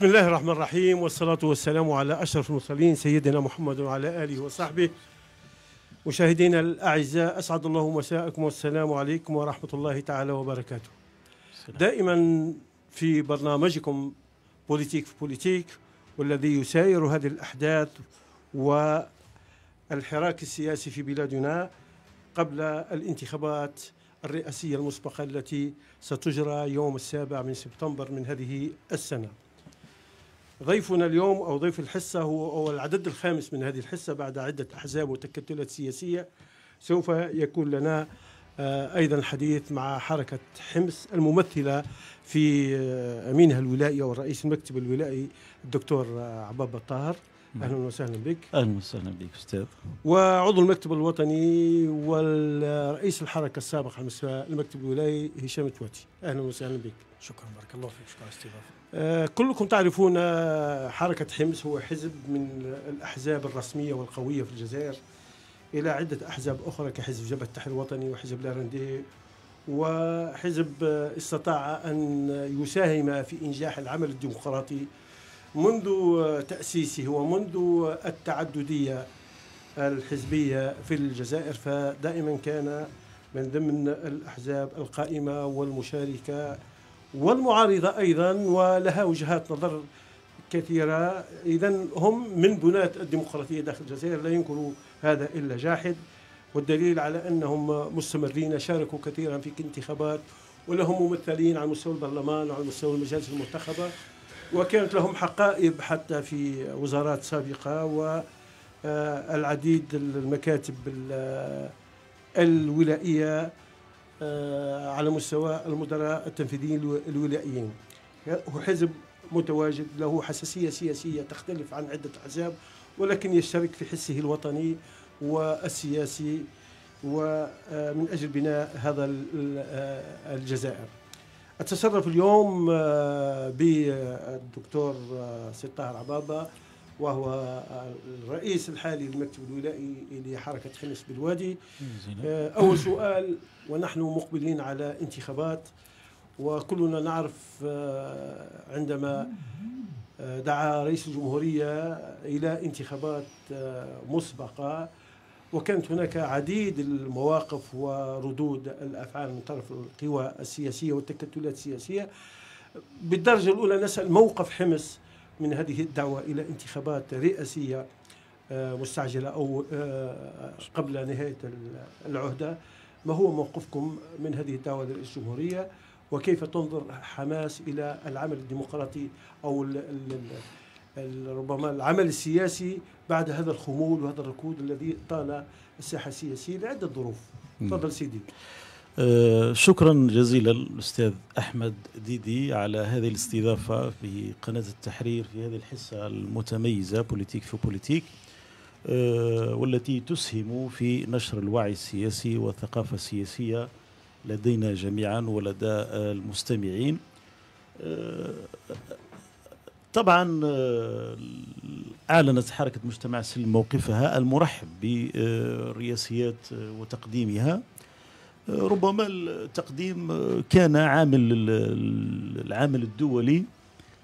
بسم الله الرحمن الرحيم والصلاة والسلام على أشرف المرسلين سيدنا محمد وعلى آله وصحبه مشاهدينا الأعزاء أسعد الله مساءكم والسلام عليكم ورحمة الله تعالى وبركاته دائما في برنامجكم بوليتيك في بوليتيك والذي يساير هذه الأحداث والحراك السياسي في بلادنا قبل الانتخابات الرئاسية المسبقة التي ستجرى يوم السابع من سبتمبر من هذه السنة ضيفنا اليوم أو ضيف الحصة هو, هو العدد الخامس من هذه الحصة بعد عدة أحزاب وتكتلات سياسية سوف يكون لنا آه، أيضا الحديث مع حركة حمص الممثلة في آه، أمينها الولائي والرئيس المكتب الولائي الدكتور آه، عباب الطاهر نعم. اهلا وسهلا بك اهلا وسهلا بك استاذ وعضو المكتب الوطني والرئيس الحركه السابق على مستوى المكتب الولاي هشام التواتي اهلا وسهلا بك شكرا بارك الله فيك شكرا استضافه آه كلكم تعرفون حركه حمص هو حزب من الاحزاب الرسميه والقويه في الجزائر الى عده احزاب اخرى كحزب جبهه التحرير الوطني وحزب لارندي وحزب استطاع ان يساهم في انجاح العمل الديمقراطي منذ تأسيسه ومنذ التعددية الحزبية في الجزائر فدائما كان من ضمن الأحزاب القائمة والمشاركة والمعارضة أيضا ولها وجهات نظر كثيرة إذا هم من بناة الديمقراطية داخل الجزائر لا ينكر هذا إلا جاحد والدليل على أنهم مستمرين شاركوا كثيرا في انتخابات ولهم ممثلين على مستوى البرلمان وعلى مستوى المجالس المنتخبة وكانت لهم حقائب حتى في وزارات سابقة والعديد آه، المكاتب آه، الولائية آه، على مستوى المدراء التنفيذيين الولائيين حزب متواجد له حساسية سياسية تختلف عن عدة أحزاب ولكن يشترك في حسه الوطني والسياسي ومن أجل بناء هذا الجزائر أتشرف اليوم آه، بالدكتور آه، آه، سيد طاهر عبابة وهو الرئيس الحالي للمكتب الولائي لحركة خمس بالوادي أول سؤال ونحن مقبلين على انتخابات وكلنا نعرف عندما دعا رئيس الجمهورية إلى انتخابات مسبقة وكانت هناك عديد المواقف وردود الافعال من طرف القوى السياسيه والتكتلات السياسيه بالدرجه الاولى نسال موقف حمص من هذه الدعوه الى انتخابات رئاسيه آه، مستعجله او آه، قبل نهايه العهده ما هو موقفكم من هذه الدعوه لرئيس الجمهوريه وكيف تنظر حماس الى العمل الديمقراطي او ربما العمل السياسي بعد هذا الخمول وهذا الركود الذي طال الساحه السياسيه لعده ظروف تفضل سيدي آه شكرا جزيلا الاستاذ احمد ديدي على هذه الاستضافه في قناه التحرير في هذه الحصه المتميزه بوليتيك في بوليتيك آه والتي تسهم في نشر الوعي السياسي والثقافه السياسيه لدينا جميعا ولدى المستمعين آه طبعا آه، اعلنت حركه مجتمع سلم موقفها المرحب بالرئاسيات آه، وتقديمها آه، ربما التقديم كان عامل العامل الدولي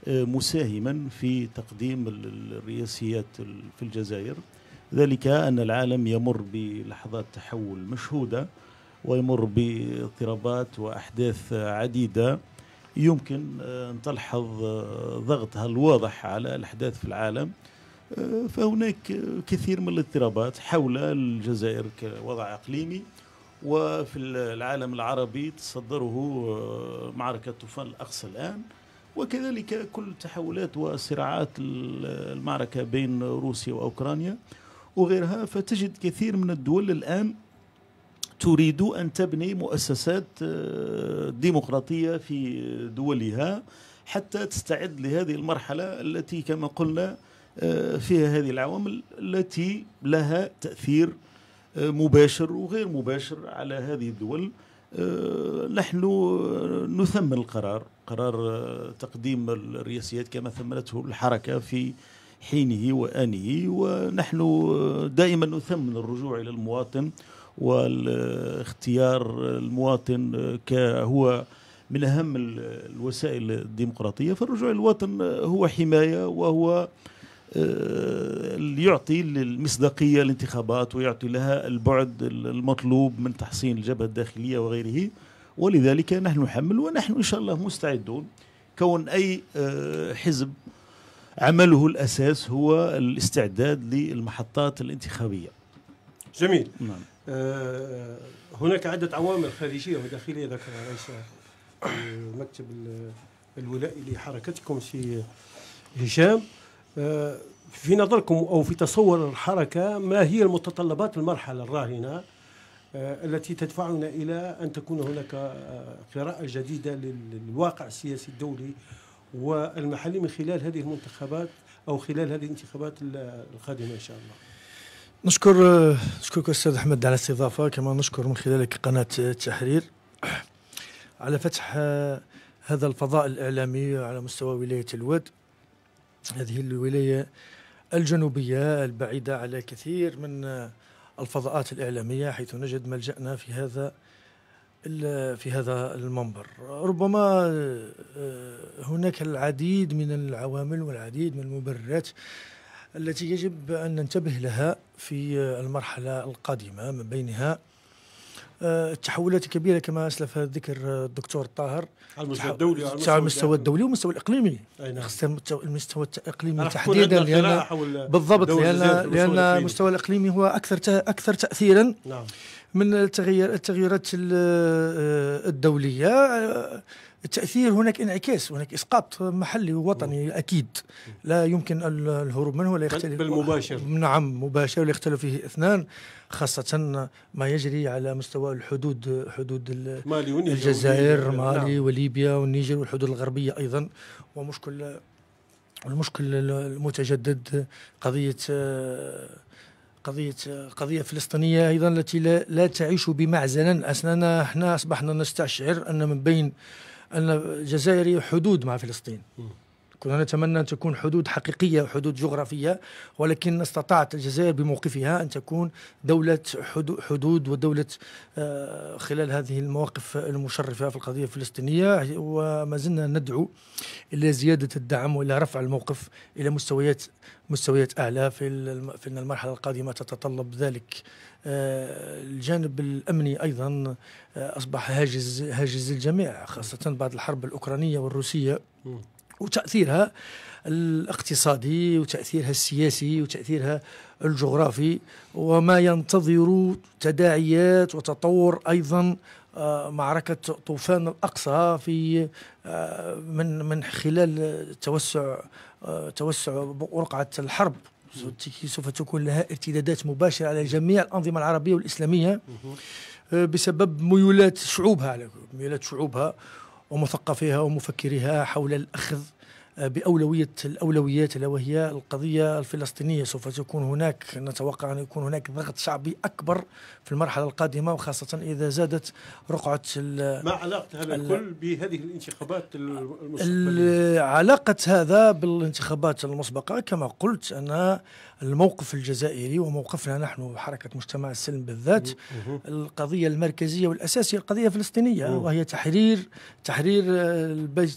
مساهما في تقديم الرئاسيات في الجزائر ذلك ان العالم يمر بلحظات تحول مشهوده ويمر باضطرابات واحداث عديده يمكن أن آه، تلحظ آه، ضغطها الواضح على الأحداث في العالم آه، فهناك كثير من الاضطرابات حول الجزائر كوضع إقليمي وفي العالم العربي تصدره معركة طوفان الأقصى الآن وكذلك كل التحولات وصراعات المعركة بين روسيا وأوكرانيا وغيرها فتجد كثير من الدول الآن تريد أن تبني مؤسسات آه، ديمقراطية في دولها حتى تستعد لهذه المرحلة التي كما قلنا آه، فيها هذه العوامل التي لها تأثير آه، مباشر وغير مباشر على هذه الدول نحن نثمن القرار قرار تقديم الرئاسيات كما ثمنته الحركة في حينه وآنه ونحن دائما نثمن الرجوع إلى المواطن والاختيار المواطن كهو من أهم الوسائل الديمقراطية فالرجوع للوطن هو حماية وهو آه، يعطي المصداقية للانتخابات ويعطي لها البعد المطلوب من تحصين الجبهة الداخلية وغيره ولذلك نحن نحمل ونحن إن شاء الله مستعدون كون أي آه، حزب عمله الأساس هو الاستعداد للمحطات الانتخابية جميل نعم. آه، هناك عدة عوامل خارجية وداخلية ذكرها رئيس المكتب الولائي لحركتكم سي هشام آه، في نظركم أو في تصور الحركة ما هي المتطلبات المرحلة الراهنة آه، التي تدفعنا إلى أن تكون هناك قراءة جديدة للواقع السياسي الدولي والمحلي من خلال هذه المنتخبات أو خلال هذه الانتخابات القادمة إن شاء الله نشكر نشكرك استاذ احمد على الاستضافه كما نشكر من خلالك قناه التحرير على فتح هذا الفضاء الاعلامي على مستوى ولايه الود هذه الولايه الجنوبيه البعيده على كثير من الفضاءات الاعلاميه حيث نجد ملجانا في هذا في هذا المنبر ربما هناك العديد من العوامل والعديد من المبررات التي يجب ان ننتبه لها في المرحلة القادمة من بينها آه، التحولات الكبيره كما اسلف ذكر آه، الدكتور طاهر على المستوى الدولي على المستوى, المستوى الدولي والمستوى الاقليمي نعم. خاصه المستوى الاقليمي تحديدا لان بالضبط لان لان المستوى الاقليمي هو اكثر اكثر تاثيرا نعم. من التغير التغيرات آه، الدوليه التاثير هناك انعكاس هناك اسقاط محلي ووطني اكيد لا يمكن الهروب منه ولا يختلف بالمباشر نعم مباشر ولا يختلف فيه اثنان خاصه ما يجري على مستوى الحدود حدود مالي الجزائر مالي نعم. وليبيا والنيجر والحدود الغربيه ايضا ومشكل المشكل المتجدد قضيه قضية قضية فلسطينية أيضا التي لا, لا تعيش بمعزلا أسنانا احنا أصبحنا نستشعر أن من بين أن الجزائر حدود مع فلسطين كنا نتمنى أن تكون حدود حقيقية وحدود جغرافية ولكن استطاعت الجزائر بموقفها أن تكون دولة حدود ودولة آه، خلال هذه المواقف المشرفة في القضية الفلسطينية وما زلنا ندعو إلى زيادة الدعم وإلى رفع الموقف إلى مستويات مستويات أعلى في في المرحلة القادمة تتطلب ذلك آه، الجانب الامني ايضا آه، اصبح هاجز هاجز الجميع خاصه بعد الحرب الاوكرانيه والروسيه وتاثيرها الاقتصادي وتاثيرها السياسي وتاثيرها الجغرافي وما ينتظر تداعيات وتطور ايضا آه، معركة طوفان الأقصى في من من خلال توسع توسع رقعة الحرب سوف تكون لها ارتدادات مباشرة على جميع الأنظمة العربية والإسلامية آه، بسبب ميولات شعوبها ميولات شعوبها ومثقفيها ومفكريها حول الأخذ باولويه الاولويات الا وهي القضيه الفلسطينيه سوف تكون هناك نتوقع ان يكون هناك ضغط شعبي اكبر في المرحله القادمه وخاصه اذا زادت رقعه ما علاقه هذا الكل بهذه الانتخابات المسبقة علاقه هذا بالانتخابات المسبقه كما قلت ان الموقف الجزائري وموقفنا نحن حركه مجتمع السلم بالذات القضيه المركزيه والاساسيه القضيه الفلسطينيه وهي تحرير تحرير البيت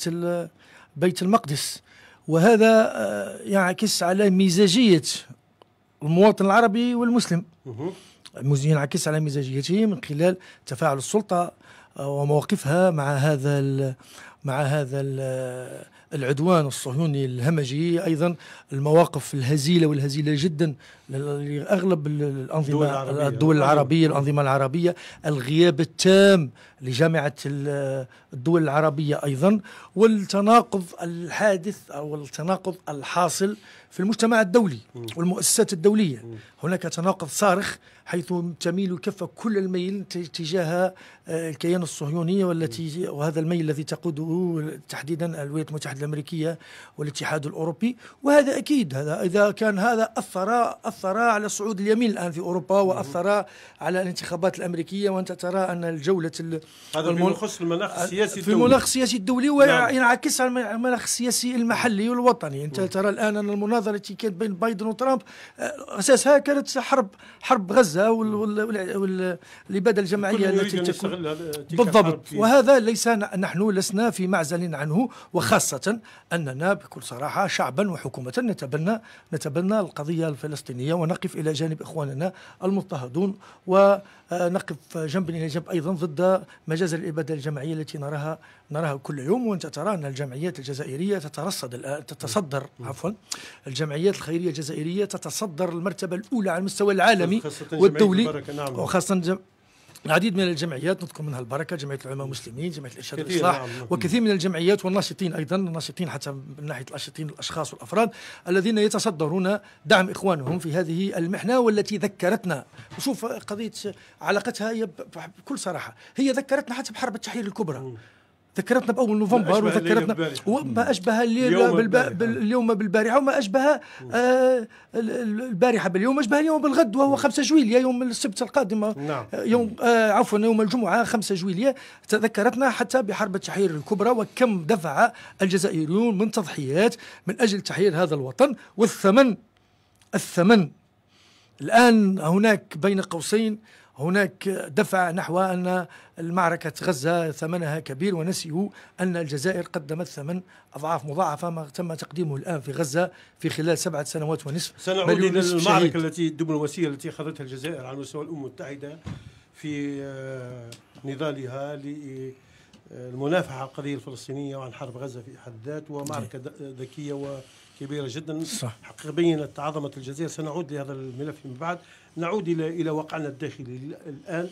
بيت المقدس وهذا آه، ينعكس على مزاجية المواطن العربي والمسلم ينعكس على مزاجيته من خلال تفاعل السلطة آه، ومواقفها مع هذا مع هذا العدوان الصهيوني الهمجي ايضا المواقف الهزيله والهزيله جدا لاغلب الانظمه الدول العربيه, الدول العربية الانظمه العربيه الغياب التام لجامعه الدول العربيه ايضا والتناقض الحادث او التناقض الحاصل في المجتمع الدولي والمؤسسات الدوليه هناك تناقض صارخ حيث تميل كفة كل الميل تجاه آه، الكيان الصهيوني والتي وهذا الميل الذي تقوده تحديدا الولايات المتحدة الأمريكية والاتحاد الأوروبي وهذا أكيد هذا إذا كان هذا أثر أثر على صعود اليمين الآن في أوروبا وأثر على الانتخابات الأمريكية وأنت ترى أن الجولة هذا المن... يخص المناخ السياسي في المناخ السياسي الدولي وينعكس نعم. على المناخ السياسي المحلي والوطني أنت ترى الآن أن المناظرة التي كانت بين بايدن وترامب آه، أساسها كانت حرب حرب غزة واللي والإبادة الجماعية التي تكون بالضبط وهذا ليس نحن لسنا في معزل عنه وخاصة أننا بكل صراحة شعبا وحكومة نتبنى نتبنى القضية الفلسطينية ونقف إلى جانب إخواننا المضطهدون ونقف جنبا إلى جنب أيضا ضد مجازر الإبادة الجماعية التي نراها نراها كل يوم وأنت ترى أن الجمعيات الجزائرية تترصد الآن تتصدر عفوا الجمعيات الخيرية الجزائرية تتصدر المرتبة الأولى على المستوى العالمي الدولي نعم. وخاصه العديد من الجمعيات نذكر منها البركه جمعيه العلماء المسلمين جمعيه الارشاد والاصلاح نعم. وكثير من الجمعيات والناشطين ايضا الناشطين حتى من ناحيه الناشطين الاشخاص والافراد الذين يتصدرون دعم اخوانهم في هذه المحنه والتي ذكرتنا وشوف قضيه علاقتها هي بكل صراحه هي ذكرتنا حتى بحرب التحرير الكبرى ذكرتنا باول نوفمبر وذكرتنا وما اشبه اليوم بالبارحه بالبارحه وما اشبه آه، البارحه باليوم اشبه اليوم بالغد وهو 5 نعم. جويلية يوم السبت القادم نعم. آه، يوم آه، عفوا يوم الجمعه 5 جويلية تذكرتنا حتى بحرب التحرير الكبرى وكم دفع الجزائريون من تضحيات من اجل تحرير هذا الوطن والثمن الثمن الآن هناك بين قوسين هناك دفع نحو أن المعركة غزة ثمنها كبير ونسيوا أن الجزائر قدمت ثمن أضعاف مضاعفة ما تم تقديمه الآن في غزة في خلال سبعة سنوات ونصف سنعود إلى المعركة التي الدبلوماسية التي أخذتها الجزائر على مستوى الأمم المتحدة في آه، نضالها للمنافحة على القضية الفلسطينية وعن حرب غزة في حد ذات ومعركة نعم. ذكية كبيرة جدا صح. حقيقة بينت عظمة الجزائر سنعود لهذا الملف من بعد نعود إلى إلى واقعنا الداخلي الآن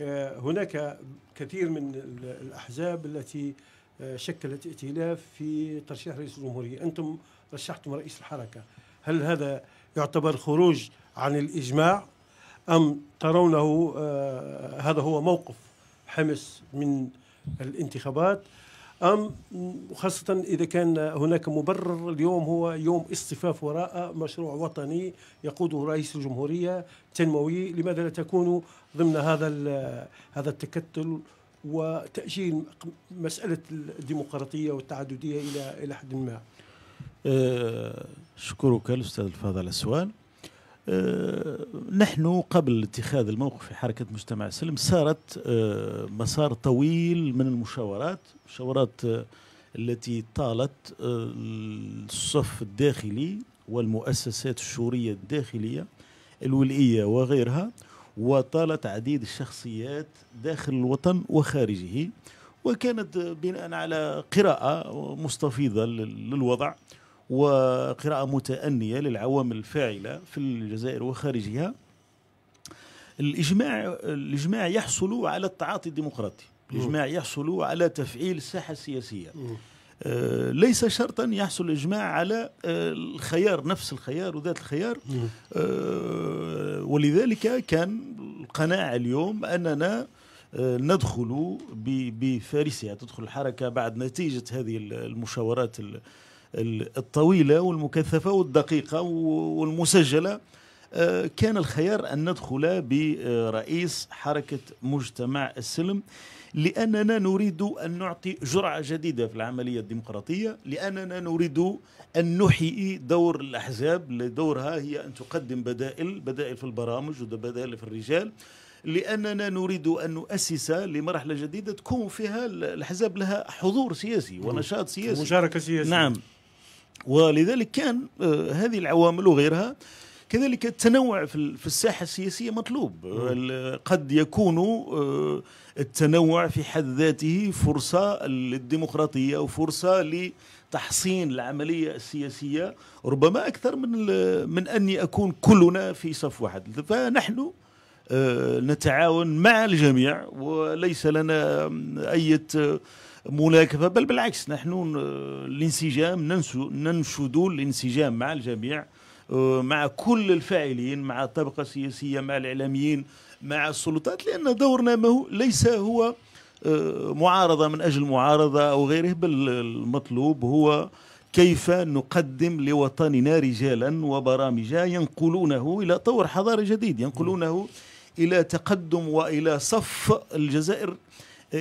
آه، هناك كثير من الأحزاب التي آه، شكلت ائتلاف في ترشيح رئيس الجمهورية أنتم رشحتم رئيس الحركة هل هذا يعتبر خروج عن الإجماع أم ترونه آه، هذا هو موقف حمص من الانتخابات أم خاصة إذا كان هناك مبرر اليوم هو يوم اصطفاف وراء مشروع وطني يقوده رئيس الجمهورية تنموي لماذا لا تكون ضمن هذا هذا التكتل وتأجيل مسألة الديمقراطية والتعددية إلى إلى حد ما أه شكرك الأستاذ الفاضل السؤال آه، نحن قبل اتخاذ الموقف في حركة مجتمع السلم سارت آه، مسار طويل من المشاورات مشاورات آه، التي طالت الصف الداخلي والمؤسسات الشورية الداخلية الولئية وغيرها وطالت عديد الشخصيات داخل الوطن وخارجه وكانت بناء على قراءة مستفيضة للوضع وقراءة متأنية للعوامل الفاعلة في الجزائر وخارجها الإجماع الإجماع يحصل على التعاطي الديمقراطي الإجماع يحصل على تفعيل الساحة السياسية آه، ليس شرطا يحصل الإجماع على آه، الخيار نفس الخيار وذات الخيار آه، ولذلك كان القناعة اليوم أننا ندخل بفارسها تدخل الحركة بعد نتيجة هذه المشاورات الطويلة والمكثفة والدقيقة والمسجلة آه، كان الخيار أن ندخل برئيس حركة مجتمع السلم لأننا نريد أن نعطي جرعة جديدة في العملية الديمقراطية لأننا نريد أن نحيي دور الأحزاب لدورها هي أن تقدم بدائل بدائل في البرامج وبدائل في الرجال لاننا نريد ان نؤسس لمرحله جديده تكون فيها الاحزاب لها حضور سياسي ونشاط سياسي مشاركه سياسيه نعم ولذلك كان آه، هذه العوامل وغيرها كذلك التنوع في الساحه السياسيه مطلوب قد يكون آه، التنوع في حد ذاته فرصه للديمقراطيه وفرصه لتحصين العمليه السياسيه ربما اكثر من من اني اكون كلنا في صف واحد فنحن آه، نتعاون مع الجميع وليس لنا اي ملاكفه بل بالعكس نحن آه، الانسجام ننسو ننشد الانسجام مع الجميع آه، مع كل الفاعلين مع الطبقه السياسيه مع الاعلاميين مع السلطات لان دورنا ما هو ليس هو آه، معارضه من اجل معارضه او غيره بل المطلوب هو كيف نقدم لوطننا رجالا وبرامجا ينقلونه الى طور حضاري جديد ينقلونه الى تقدم والى صف الجزائر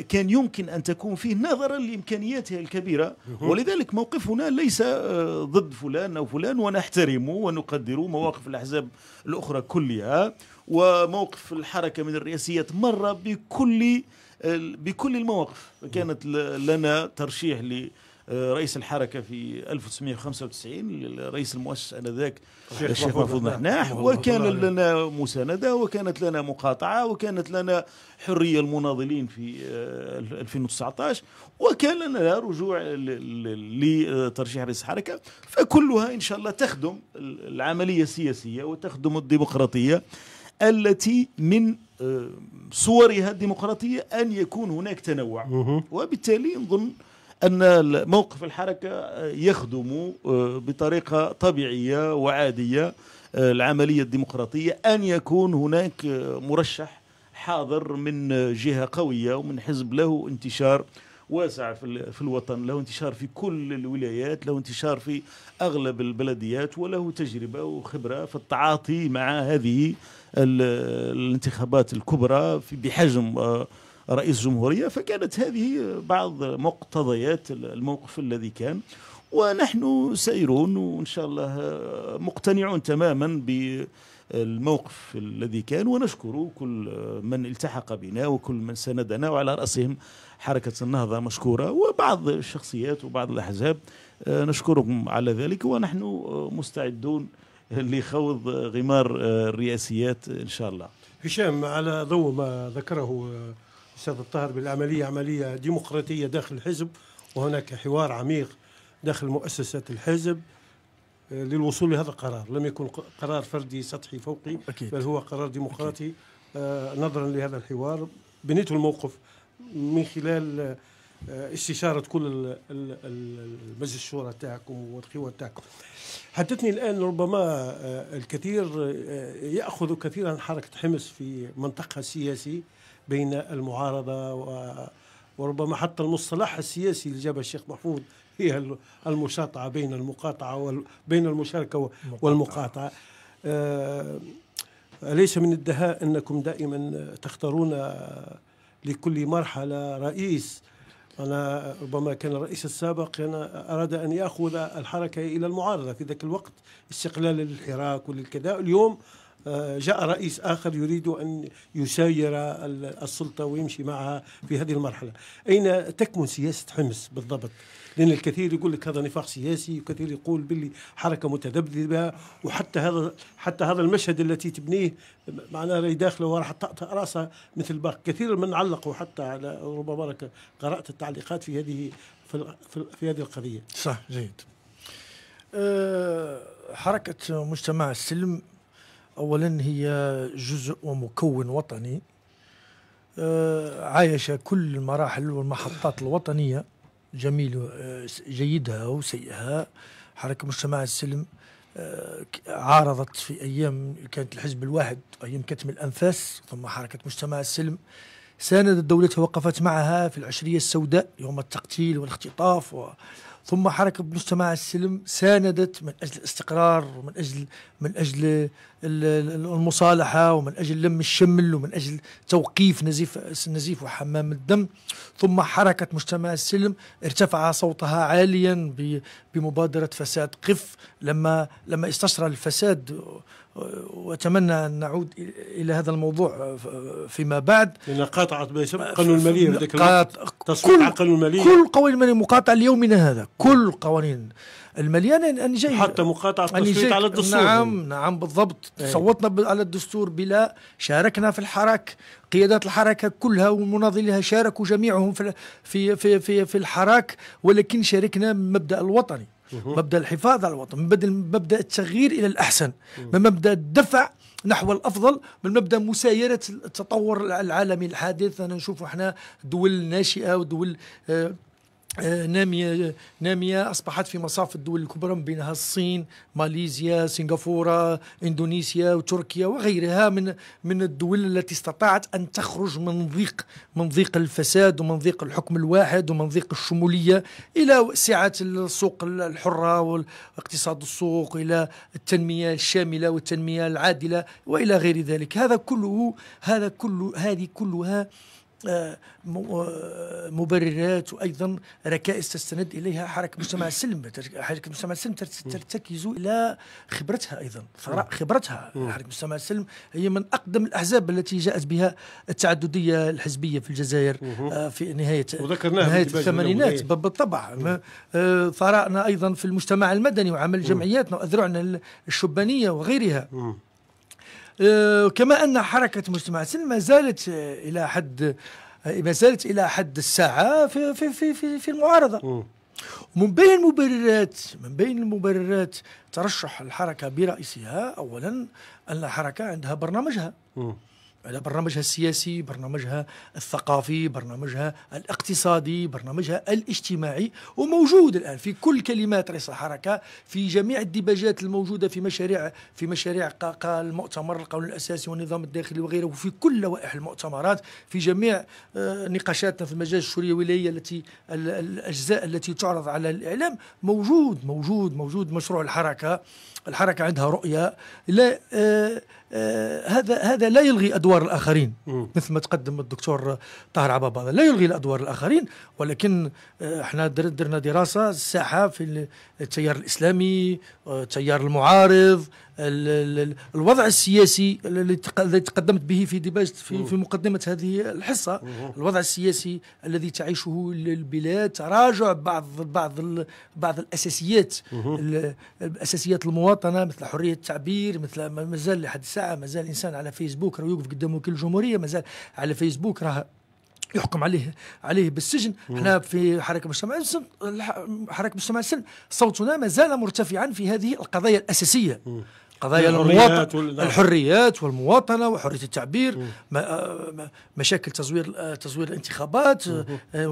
كان يمكن أن تكون فيه نظرا لإمكانياتها الكبيرة ولذلك موقفنا ليس آه، ضد فلان أو فلان ونحترمه ونقدر مواقف الأحزاب الأخرى كلها وموقف الحركة من الرئاسيات مر بكل بكل المواقف كانت لنا ترشيح ل آه، رئيس الحركه في 1995 الرئيس المؤسس انذاك الشيخ محفوظ نحناح وكان لنا مسانده وكانت لنا مقاطعه وكانت لنا حريه المناضلين في 2019 آه، وكان لنا رجوع لترشيح رئيس الحركه فكلها ان شاء الله تخدم العمليه السياسيه وتخدم الديمقراطيه التي من آه، صورها الديمقراطيه ان يكون هناك تنوع وبالتالي نظن أن موقف الحركة يخدم آه، بطريقة طبيعية وعادية آه، العملية الديمقراطية أن يكون هناك مرشح حاضر من جهة قوية ومن حزب له انتشار واسع في الوطن له انتشار في كل الولايات له انتشار في أغلب البلديات وله تجربة وخبرة في التعاطي مع هذه الانتخابات الكبرى بحجم آه، رئيس جمهورية فكانت هذه بعض مقتضيات الموقف الذي كان ونحن سائرون وإن شاء الله مقتنعون تماما بالموقف الذي كان ونشكر كل من التحق بنا وكل من سندنا وعلى رأسهم حركة النهضة مشكورة وبعض الشخصيات وبعض الأحزاب نشكرهم على ذلك ونحن مستعدون لخوض غمار الرئاسيات إن شاء الله هشام على ضوء ما ذكره الأستاذ الطاهر بالعملية عملية ديمقراطية داخل الحزب وهناك حوار عميق داخل مؤسسة الحزب آه، للوصول لهذا القرار لم يكن قرار فردي سطحي فوقي أكيد. بل هو قرار ديمقراطي آه نظرا لهذا الحوار بنيت الموقف من خلال آه استشارة كل المجلس الشورى تاعكم والقوى تاعكم حدثني الآن ربما آه الكثير آه، يأخذ كثيرا حركة حمص في منطقها السياسي بين المعارضة و وربما حتى المصطلح السياسي اللي جابه الشيخ محفوظ هي المشاطعة بين المقاطعة بين المشاركة والمقاطعة آه، أليس من الدهاء أنكم دائما تختارون لكل مرحلة رئيس أنا ربما كان الرئيس السابق كان أراد أن يأخذ الحركة إلى المعارضة في ذاك الوقت استقلال للحراك وللكذا اليوم آه، جاء رئيس آخر يريد أن يساير السلطة ويمشي معها في هذه المرحلة أين تكمن سياسة حمص بالضبط لأن الكثير يقول لك هذا نفاق سياسي وكثير يقول باللي حركة متذبذبة وحتى هذا حتى هذا المشهد التي تبنيه معناها راهي داخلة وراح تقطع راسها مثل باقي كثير من علقوا حتى على ربما قرأت التعليقات في هذه في, في هذه القضية صح جيد أه حركة مجتمع السلم أولا هي جزء ومكون وطني آه، عايش كل المراحل والمحطات الوطنية جميل آه، جيدها وسيئها حركة مجتمع السلم آه، عارضت في أيام كانت الحزب الواحد أيام كتم الأنفاس ثم حركة مجتمع السلم ساندت دولتها وقفت معها في العشرية السوداء يوم التقتيل والاختطاف و... ثم حركة مجتمع السلم ساندت من أجل الاستقرار ومن أجل من أجل المصالحة ومن أجل لم الشمل ومن أجل توقيف نزيف نزيف وحمام الدم ثم حركة مجتمع السلم ارتفع صوتها عاليا بمبادرة فساد قف لما لما استشرى الفساد واتمنى ان نعود الى هذا الموضوع فيما بعد لان قاطعت ما يسمى قانون الماليه في ذاك الوقت تصويت على قانون الماليه كل قوانين الماليه مقاطعه ليومنا هذا كل قوانين الماليه انا جاي حتى مقاطعه التصويت على الدستور نعم نعم بالضبط إيه. صوتنا على الدستور بلا شاركنا في الحراك قيادات الحركه كلها ومناضليها شاركوا جميعهم في في في في الحراك ولكن شاركنا بالمبدا الوطني مبدا الحفاظ على الوطن من مبدا التغيير الى الاحسن من مبدا الدفع نحو الافضل من مبدا مسايره التطور العالمي الحادث انا نشوفوا احنا دول ناشئه ودول آه، آه، نامية آه، نامية أصبحت في مصاف الدول الكبرى من بينها الصين، ماليزيا، سنغافورة، إندونيسيا وتركيا وغيرها من من الدول التي استطاعت أن تخرج من ضيق من ضيق الفساد ومن ضيق الحكم الواحد ومن ضيق الشمولية إلى سعة السوق الحرة واقتصاد السوق إلى التنمية الشاملة والتنمية العادلة وإلى غير ذلك، هذا كله هذا كله هذه كلها آه، آه، مبررات وايضا ركائز تستند اليها حركه مجتمع السلم حركه مجتمع السلم ترتكز الى خبرتها ايضا ثراء خبرتها حركه مجتمع السلم هي من اقدم الاحزاب التي جاءت بها التعدديه الحزبيه في الجزائر آه، في نهايه نهايه الثمانينات بالطبع ثراءنا ايضا في المجتمع المدني وعمل جمعياتنا واذرعنا الشبانيه وغيرها آه، كما أن حركة مجتمع سن ما زالت إلى حد آه، ما زالت إلى حد الساعة في, في, في, في, في المعارضة ومن بين المبررات من بين المبررات ترشح الحركة برئيسها أولا أن الحركة عندها برنامجها م. برنامجها السياسي برنامجها الثقافي برنامجها الاقتصادي برنامجها الاجتماعي وموجود الآن في كل كلمات رئيس الحركة في جميع الديباجات الموجودة في مشاريع في مشاريع المؤتمر القانون الأساسي والنظام الداخلي وغيره وفي كل لوائح المؤتمرات في جميع آه، نقاشاتنا في المجال الشوري الولاية التي الأجزاء التي تعرض على الإعلام موجود موجود موجود مشروع الحركة الحركة عندها رؤية لا آه آه هذا هذا لا يلغي أدوار الآخرين مثل ما تقدم الدكتور طاهر عبابا لا يلغي الأدوار الآخرين ولكن آه احنا درنا دراسة الساحة في التيار الإسلامي آه، التيار المعارض الوضع السياسي الذي تقدمت به في ديباج في, في مقدمه هذه الحصه الوضع السياسي الذي تعيشه البلاد تراجع بعض بعض بعض الاساسيات الاساسيات المواطنه مثل حريه التعبير مثل مازال لحد الساعه مازال الانسان على فيسبوك راه يوقف قدام وكيل الجمهوريه مازال على فيسبوك راه يحكم عليه عليه بالسجن احنا في حركه مجتمع السلم حركه مجتمع السلم صوتنا ما زال مرتفعا في هذه القضايا الاساسيه قضايا الحريات, نعم. الحريات والمواطنه وحريه التعبير آه، مشاكل تزوير آه، تزوير الانتخابات آه،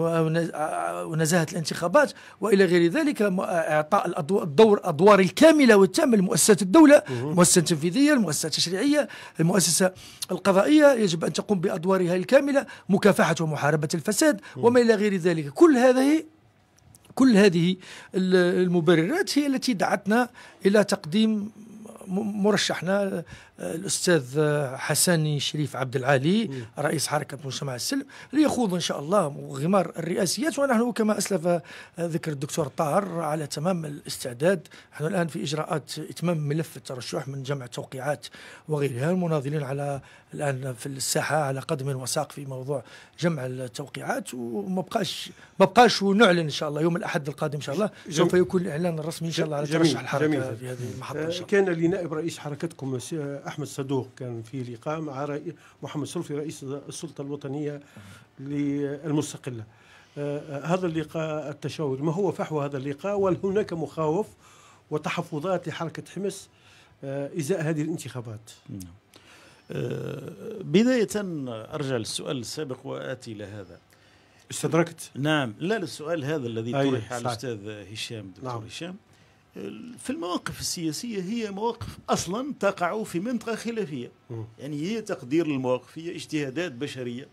ونزاهه الانتخابات والى غير ذلك اعطاء الدور الادوار الكامله والتامه لمؤسسات الدوله المؤسسه التنفيذيه المؤسسه التشريعيه المؤسسه القضائيه يجب ان تقوم بادوارها الكامله مكافحه ومحاربه الفساد وما الى غير ذلك كل هذه كل هذه المبررات هي التي دعتنا الى تقديم مرشحنا الاستاذ حسن شريف عبد العالي رئيس حركه مجتمع السلم ليخوض ان شاء الله غمار الرئاسيات ونحن كما اسلف ذكر الدكتور طاهر على تمام الاستعداد نحن الان في اجراءات اتمام ملف الترشح من جمع توقيعات وغيرها المناضلين على الان في الساحه على قدم وساق في موضوع جمع التوقيعات وما بقاش ما بقاش ونعلن ان شاء الله يوم الاحد القادم ان شاء الله سوف يكون الاعلان الرسمي ان شاء الله على ترشح الحركه جميل في هذه المحطه إن آه، شاء الله. كان لنائب رئيس حركتكم احمد صدوق كان في لقاء مع محمد سلفي رئيس السلطه الوطنيه للمستقله آه، هذا اللقاء التشاور ما هو فحوى هذا اللقاء وهل هناك مخاوف وتحفظات لحركه حمص آه، ازاء هذه الانتخابات نعم. آه، بدايه ارجع للسؤال السابق واتي الى هذا استدركت نعم لا للسؤال هذا الذي طرح على الاستاذ هشام دكتور نعم. هشام في المواقف السياسية هي مواقف أصلا تقع في منطقة خلافية يعني هي تقدير المواقف هي اجتهادات بشرية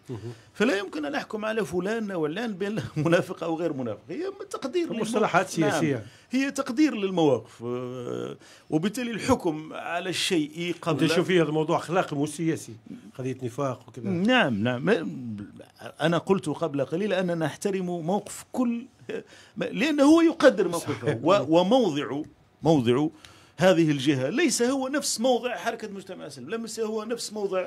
فلا يمكن ان احكم على فلان علان بانه منافق او غير منافق هي تقدير مصطلحات نعم. سياسيه نعم. هي تقدير للمواقف آه، وبالتالي الحكم على الشيء قبل انت شوفي هذا الموضوع اخلاقي مو سياسي قضيه نفاق وكذا نعم نعم انا قلت قبل قليل اننا نحترم موقف كل لانه هو يقدر موقفه وموضع موضع هذه الجهه ليس هو نفس موضع حركه مجتمع اسلم ليس هو نفس موضع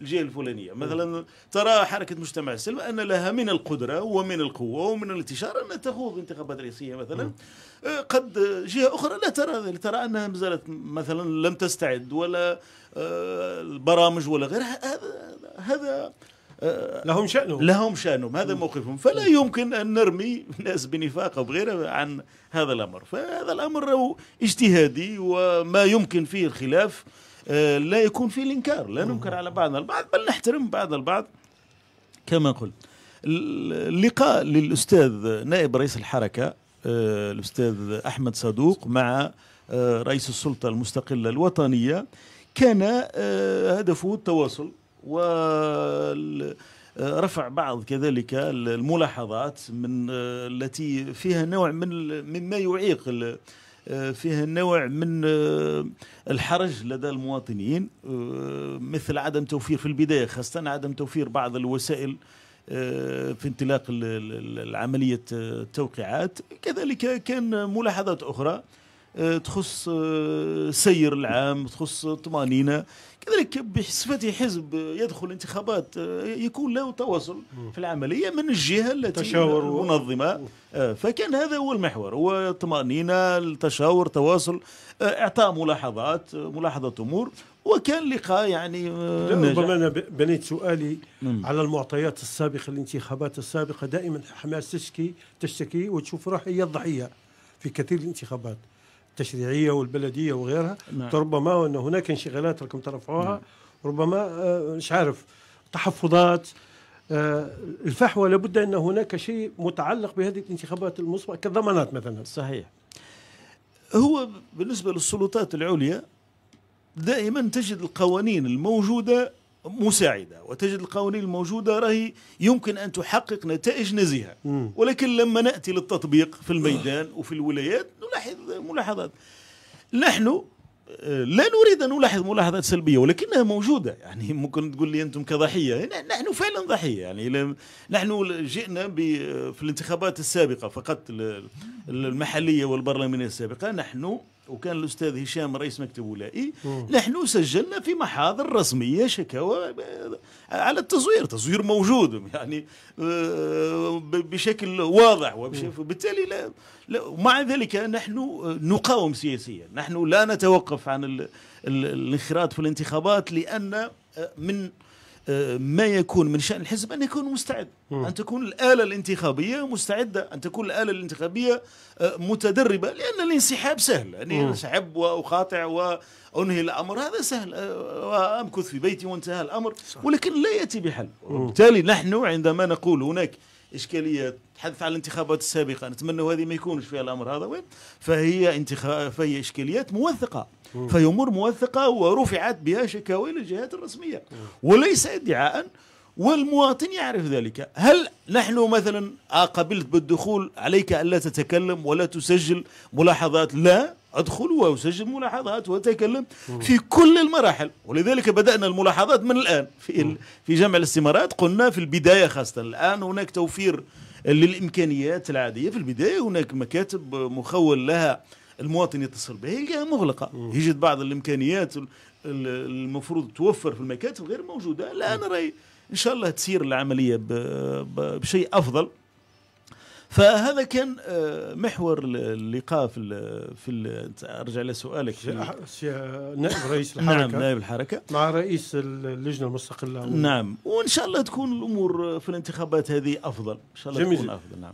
الجهه الفلانيه مثلا ترى حركه مجتمع السلم ان لها من القدره ومن القوه ومن الانتشار ان تخوض انتخابات رئيسيه مثلا أه، قد جهه اخرى لا ترى ذلك ترى انها ما زالت مثلا لم تستعد ولا أه، البرامج ولا غيرها هذا هذا أه، لهم شأنهم لهم شأنهم هذا موقفهم فلا يمكن أن نرمي الناس بنفاق أو بغيره عن هذا الأمر فهذا الأمر اجتهادي وما يمكن فيه الخلاف آه، لا يكون في الانكار لا ننكر على بعضنا البعض بل نحترم بعض البعض كما قلت اللقاء للاستاذ نائب رئيس الحركه آه، الاستاذ احمد صدوق مع آه، رئيس السلطه المستقله الوطنيه كان هدفه التواصل و رفع بعض كذلك الملاحظات من التي فيها نوع من مما يعيق آه، فيه نوع من آه، الحرج لدى المواطنين آه، مثل عدم توفير في البدايه خاصه عدم توفير بعض الوسائل في انطلاق العملية التوقيعات كذلك كان ملاحظات أخرى آه، تخص آه، سير العام تخص الطمانينه آه، كذلك بصفتي حزب يدخل انتخابات يكون له تواصل في العمليه من الجهه التي تشاور منظمه فكان هذا هو المحور هو الطمانينه التشاور تواصل اعطاء ملاحظات ملاحظه امور وكان لقاء يعني ربما انا بنيت سؤالي مم. نعم. على المعطيات السابقه الانتخابات السابقه دائما حماس تشكي تشتكي وتشوف روحها هي الضحيه في كثير الانتخابات التشريعيه والبلديه وغيرها نعم. ربما ان هناك انشغالات راكم ترفعوها نعم. ربما آه، مش عارف تحفظات آه، الفحوى لابد ان هناك شيء متعلق بهذه الانتخابات المسبقه كالضمانات مثلا صحيح هو بالنسبه للسلطات العليا دائما تجد القوانين الموجوده مساعده وتجد القوانين الموجوده راهي يمكن ان تحقق نتائج نزيهه ولكن لما ناتي للتطبيق في الميدان وفي الولايات نلاحظ ملاحظات نحن آه، لا نريد ان نلاحظ ملاحظات سلبيه ولكنها موجوده يعني ممكن تقول لي انتم كضحيه نحن فعلا ضحيه يعني نحن جئنا في الانتخابات السابقه فقط المحليه والبرلمانيه السابقه نحن وكان الاستاذ هشام رئيس مكتب ولائي نحن سجلنا في محاضر رسميه شكاوى آه، على التزوير تزوير موجود يعني آه، بشكل واضح وبالتالي لا, لا مع ذلك نحن نقاوم سياسيا نحن لا نتوقف عن الانخراط في الانتخابات لان آه، من ما يكون من شأن الحزب أن يكون مستعد أن تكون الآلة الانتخابية مستعدة أن تكون الآلة الانتخابية آه، متدربة لأن الانسحاب سهل يعني انسحب وأقاطع وأنهي الأمر هذا سهل آه، وأمكث في بيتي وانتهى الأمر ولكن لا يأتي بحل وبالتالي نحن عندما نقول هناك إشكالية تحدث عن الانتخابات السابقة نتمنى هذه ما يكونش فيها الأمر هذا وين فهي انتخاب فهي إشكاليات موثقة فيمر موثقة ورفعت بها شكاوي للجهات الرسمية وليس ادعاء والمواطن يعرف ذلك هل نحن مثلا قبلت بالدخول عليك ألا تتكلم ولا تسجل ملاحظات لا أدخل وأسجل ملاحظات وأتكلم في كل المراحل ولذلك بدأنا الملاحظات من الآن في, في جمع الاستمارات قلنا في البداية خاصة الآن هناك توفير للإمكانيات العادية في البداية هناك مكاتب مخول لها المواطن يتصل بها يلقاها مغلقه يجد بعض الامكانيات المفروض توفر في المكاتب غير موجوده لا انا راي ان شاء الله تسير العمليه بشيء افضل فهذا كان آه، محور اللقاء في في ارجع لسؤالك نائب رئيس نعم، الحركه نعم نائب الحركه مع رئيس اللجنه المستقله نعم وان شاء الله تكون الامور في الانتخابات هذه افضل ان شاء الله جميل تكون افضل نعم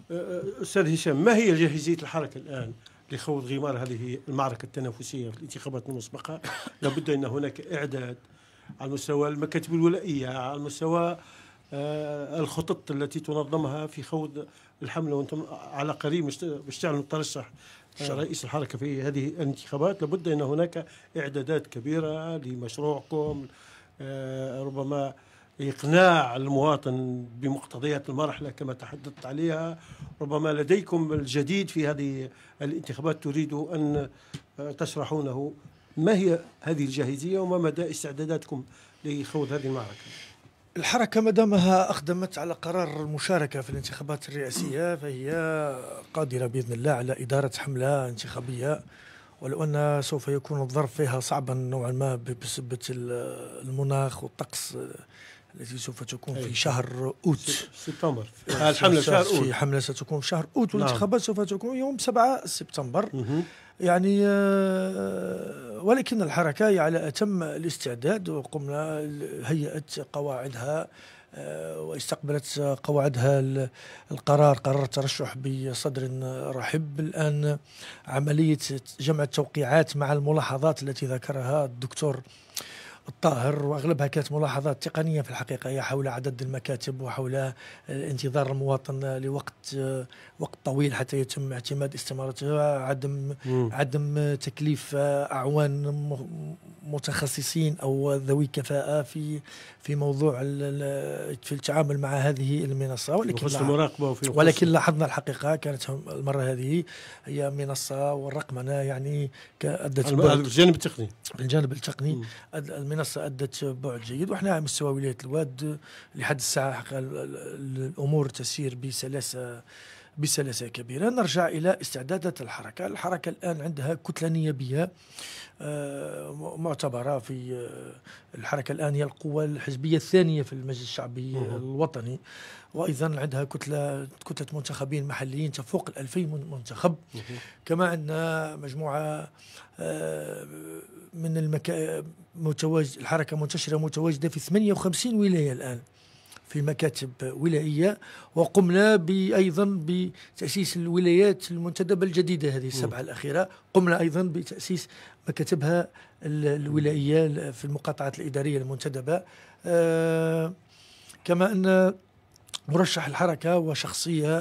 استاذ هشام ما هي جاهزيه الحركه الان لخوض غمار هذه المعركة التنافسية في الانتخابات المسبقة لابد أن هناك إعداد على مستوى المكاتب الولائية على مستوى آه، الخطط التي تنظمها في خوض الحملة وأنتم على قريب باش تعلن الترشح آه، رئيس الحركة في هذه الانتخابات لابد أن هناك إعدادات كبيرة لمشروعكم آه، ربما إقناع المواطن بمقتضيات المرحلة كما تحدثت عليها ربما لديكم الجديد في هذه الانتخابات تريد أن تشرحونه ما هي هذه الجاهزية وما مدى استعداداتكم لخوض هذه المعركة؟ الحركة ما دامها أقدمت على قرار المشاركة في الانتخابات الرئاسية فهي قادرة بإذن الله على إدارة حملة انتخابية ولو أن سوف يكون الظرف فيها صعبا نوعا ما بسبة المناخ والطقس التي آه، سوف تكون في شهر اوت سبتمبر الحمله شهر اوت في حمله ستكون في شهر اوت والانتخابات سوف تكون يوم 7 سبتمبر يعني آه، ولكن الحركه على اتم الاستعداد وقمنا هيئت قواعدها آه، واستقبلت قواعدها القرار قرار الترشح بصدر رحب الآن عملية جمع التوقيعات مع الملاحظات التي ذكرها الدكتور الطاهر واغلبها كانت ملاحظات تقنيه في الحقيقه هي حول عدد المكاتب وحول آه، انتظار المواطن لوقت آه، وقت طويل حتى يتم اعتماد استمارته عدم مم. عدم تكليف آه، اعوان متخصصين او ذوي كفاءه في في موضوع في التعامل مع هذه المنصه ولكن ولكن لاحظنا الحقيقه كانت المره هذه هي منصه والرقمنه يعني ادت الجانب التقني الجانب التقني المنصة أدت بعد جيد وإحنا على مستوى ولاية الواد لحد الساعة الأمور تسير بسلاسة بسلاسة كبيرة نرجع إلى استعدادات الحركة الحركة الآن عندها كتلة نيابية آه، معتبرة في آه، الحركة الآن هي القوة الحزبية الثانية في المجلس الشعبي الوطني وايضا عندها كتله كتله منتخبين محليين تفوق ال 2000 منتخب كما عندنا مجموعه آه، من المكا... متواجد الحركه منتشره متواجده في 58 ولايه الان في مكاتب ولائية وقمنا أيضا بتأسيس الولايات المنتدبة الجديدة هذه السبعة الأخيرة قمنا أيضا بتأسيس مكاتبها الولائية في المقاطعات الإدارية المنتدبة آه، كما أن مرشح الحركة وشخصية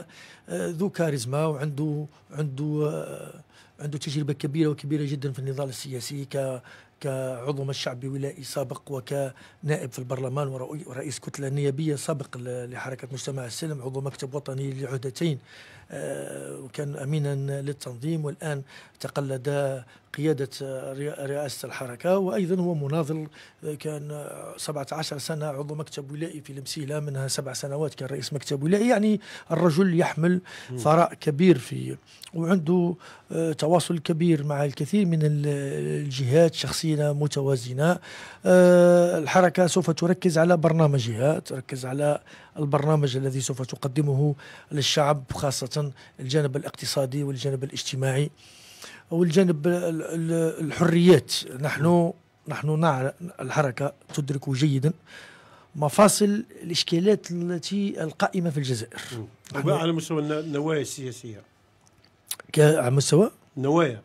آه، ذو كاريزما وعنده عنده آه، عنده تجربة كبيرة وكبيرة جدا في النضال السياسي ك كعضو الشعب ولائي سابق وكنائب في البرلمان ورئيس كتلة نيابية سابق لحركة مجتمع السلم عضو مكتب وطني لعهدتين وكان آه، امينا للتنظيم والان تقلد قيادة رئاسة الحركة وأيضا هو مناضل آه، كان 17 سنة عضو مكتب ولائي في المسيلة منها سبع سنوات كان رئيس مكتب ولائي يعني الرجل يحمل ثراء كبير في وعنده آه، تواصل كبير مع الكثير من الجهات شخصية متوازنة الحركة سوف تركز على برنامجها تركز على البرنامج الذي سوف تقدمه للشعب خاصة الجانب الاقتصادي والجانب الاجتماعي والجانب الحريات نحن نحن نعلم الحركة تدرك جيدا مفاصل الإشكالات التي القائمة في الجزائر على مستوى النوايا السياسية على مستوى النوايا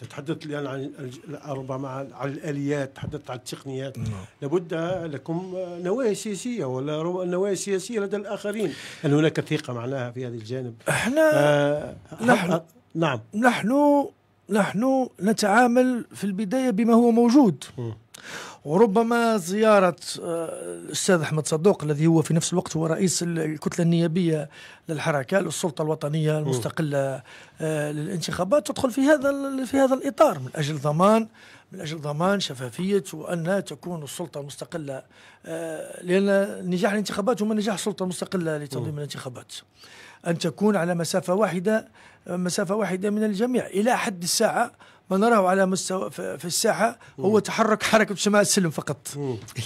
تتحدث الان عن ربما عن الاليات تحدثت عن التقنيات نعم. لابد لكم نوايا سياسيه ولا نوايا سياسيه لدى الاخرين هل هناك ثقه معناها في هذا الجانب؟ احنا آه نحن آه، نعم نحن نحن نتعامل في البدايه بما هو موجود م. وربما زيارة آه، الأستاذ أحمد صدوق الذي هو في نفس الوقت هو رئيس الكتلة النيابية للحركة للسلطة الوطنية المستقلة آه، للانتخابات تدخل في هذا في هذا الإطار من أجل ضمان من أجل ضمان شفافية وأن تكون السلطة المستقلة آه، لأن نجاح الانتخابات هو نجاح السلطة المستقلة لتنظيم الانتخابات أن تكون على مسافة واحدة مسافة واحدة من الجميع إلى حد الساعة ما نراه على مستوى في الساحه هو تحرك حركه شمال السلم فقط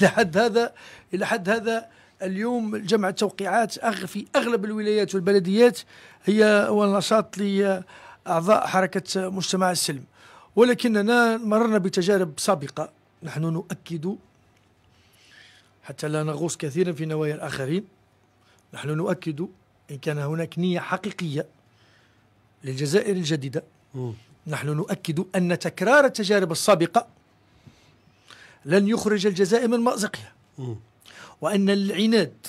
الى حد هذا الى حد هذا اليوم جمع التوقيعات في اغلب الولايات والبلديات هي هو النشاط لاعضاء حركه مجتمع السلم ولكننا مررنا بتجارب سابقه نحن نؤكد حتى لا نغوص كثيرا في نوايا الاخرين نحن نؤكد ان كان هناك نيه حقيقيه للجزائر الجديده نحن نؤكد أن تكرار التجارب السابقة لن يخرج الجزائر من مأزقها وأن العناد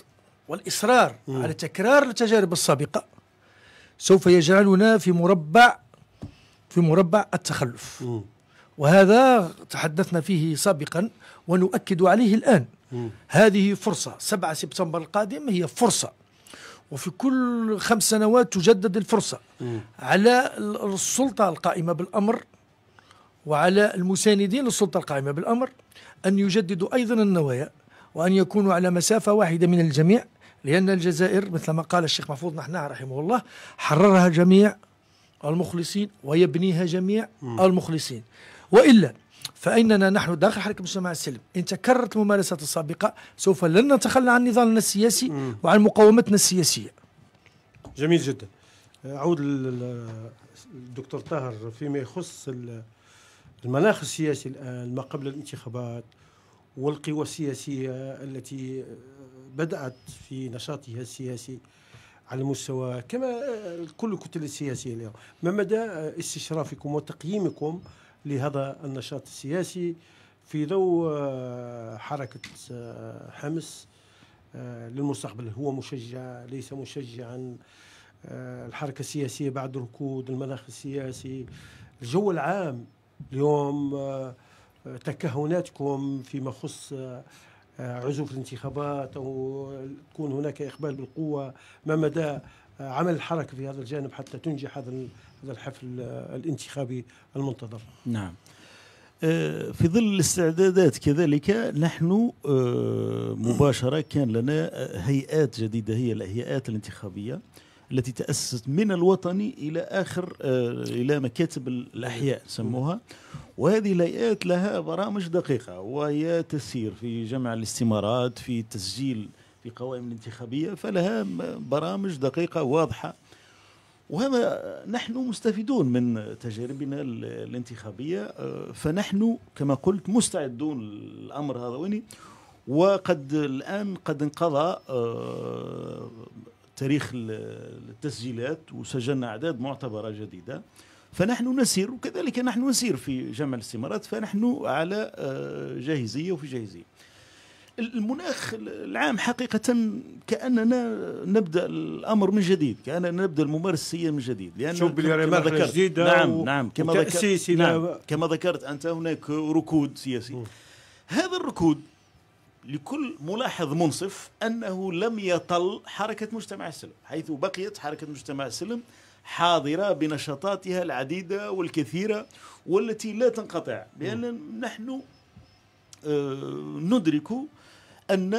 والإصرار م. على تكرار التجارب السابقة سوف يجعلنا في مربع في مربع التخلف م. وهذا تحدثنا فيه سابقا ونؤكد عليه الآن م. هذه فرصة 7 سبتمبر القادم هي فرصة وفي كل خمس سنوات تجدد الفرصة م. على السلطة القائمة بالأمر وعلى المساندين للسلطة القائمة بالأمر أن يجددوا أيضا النوايا وأن يكونوا على مسافة واحدة من الجميع لأن الجزائر مثل ما قال الشيخ محفوظ نحن رحمه الله حررها جميع المخلصين ويبنيها جميع م. المخلصين وإلا فإننا نحن داخل حركة المجتمع السلم إن تكررت الممارسات السابقة سوف لن نتخلى عن نضالنا السياسي وعن مقاومتنا السياسية جميل جدا أعود للدكتور طاهر فيما يخص المناخ السياسي الآن ما قبل الانتخابات والقوى السياسية التي بدأت في نشاطها السياسي على المستوى كما كل الكتل السياسية اليوم ما مدى استشرافكم وتقييمكم لهذا النشاط السياسي في ضوء آه، حركة آه، حمص آه، للمستقبل هو مشجع ليس مشجعا الحركة السياسية بعد ركود المناخ السياسي الجو العام اليوم تكهناتكم فيما يخص عزوف الانتخابات او تكون هناك اقبال بالقوه ما مدى عمل الحركة في هذا الجانب حتى تنجح هذا هذا الحفل الانتخابي المنتظر نعم آه، في ظل الاستعدادات كذلك نحن آه، مباشرة كان لنا آه، هيئات جديدة هي الهيئات الانتخابية التي تأسست من الوطني إلى آخر إلى مكاتب الأحياء سموها وهذه الهيئات لها برامج دقيقة وهي تسير في جمع الاستمارات في تسجيل في قوائم الانتخابية فلها برامج دقيقة واضحة وهذا نحن مستفيدون من تجاربنا الانتخابية آه، فنحن كما قلت مستعدون للأمر هذا ويني وقد الآن قد انقضى آه، تاريخ التسجيلات وسجلنا أعداد معتبرة جديدة فنحن نسير وكذلك نحن نسير في جمع الاستمارات فنحن على آه، جاهزية وفي جاهزية المناخ العام حقيقة كأننا نبدأ الأمر من جديد كأننا نبدأ الممارسة السياسية من جديد لأن شوف كما ذكرت جديدة نعم نعم كما ذكرت نعم كما ذكرت أنت هناك ركود سياسي م. هذا الركود لكل ملاحظ منصف أنه لم يطل حركة مجتمع السلم حيث بقيت حركة مجتمع السلم حاضرة بنشاطاتها العديدة والكثيرة والتي لا تنقطع لأن نحن آه، ندرك ان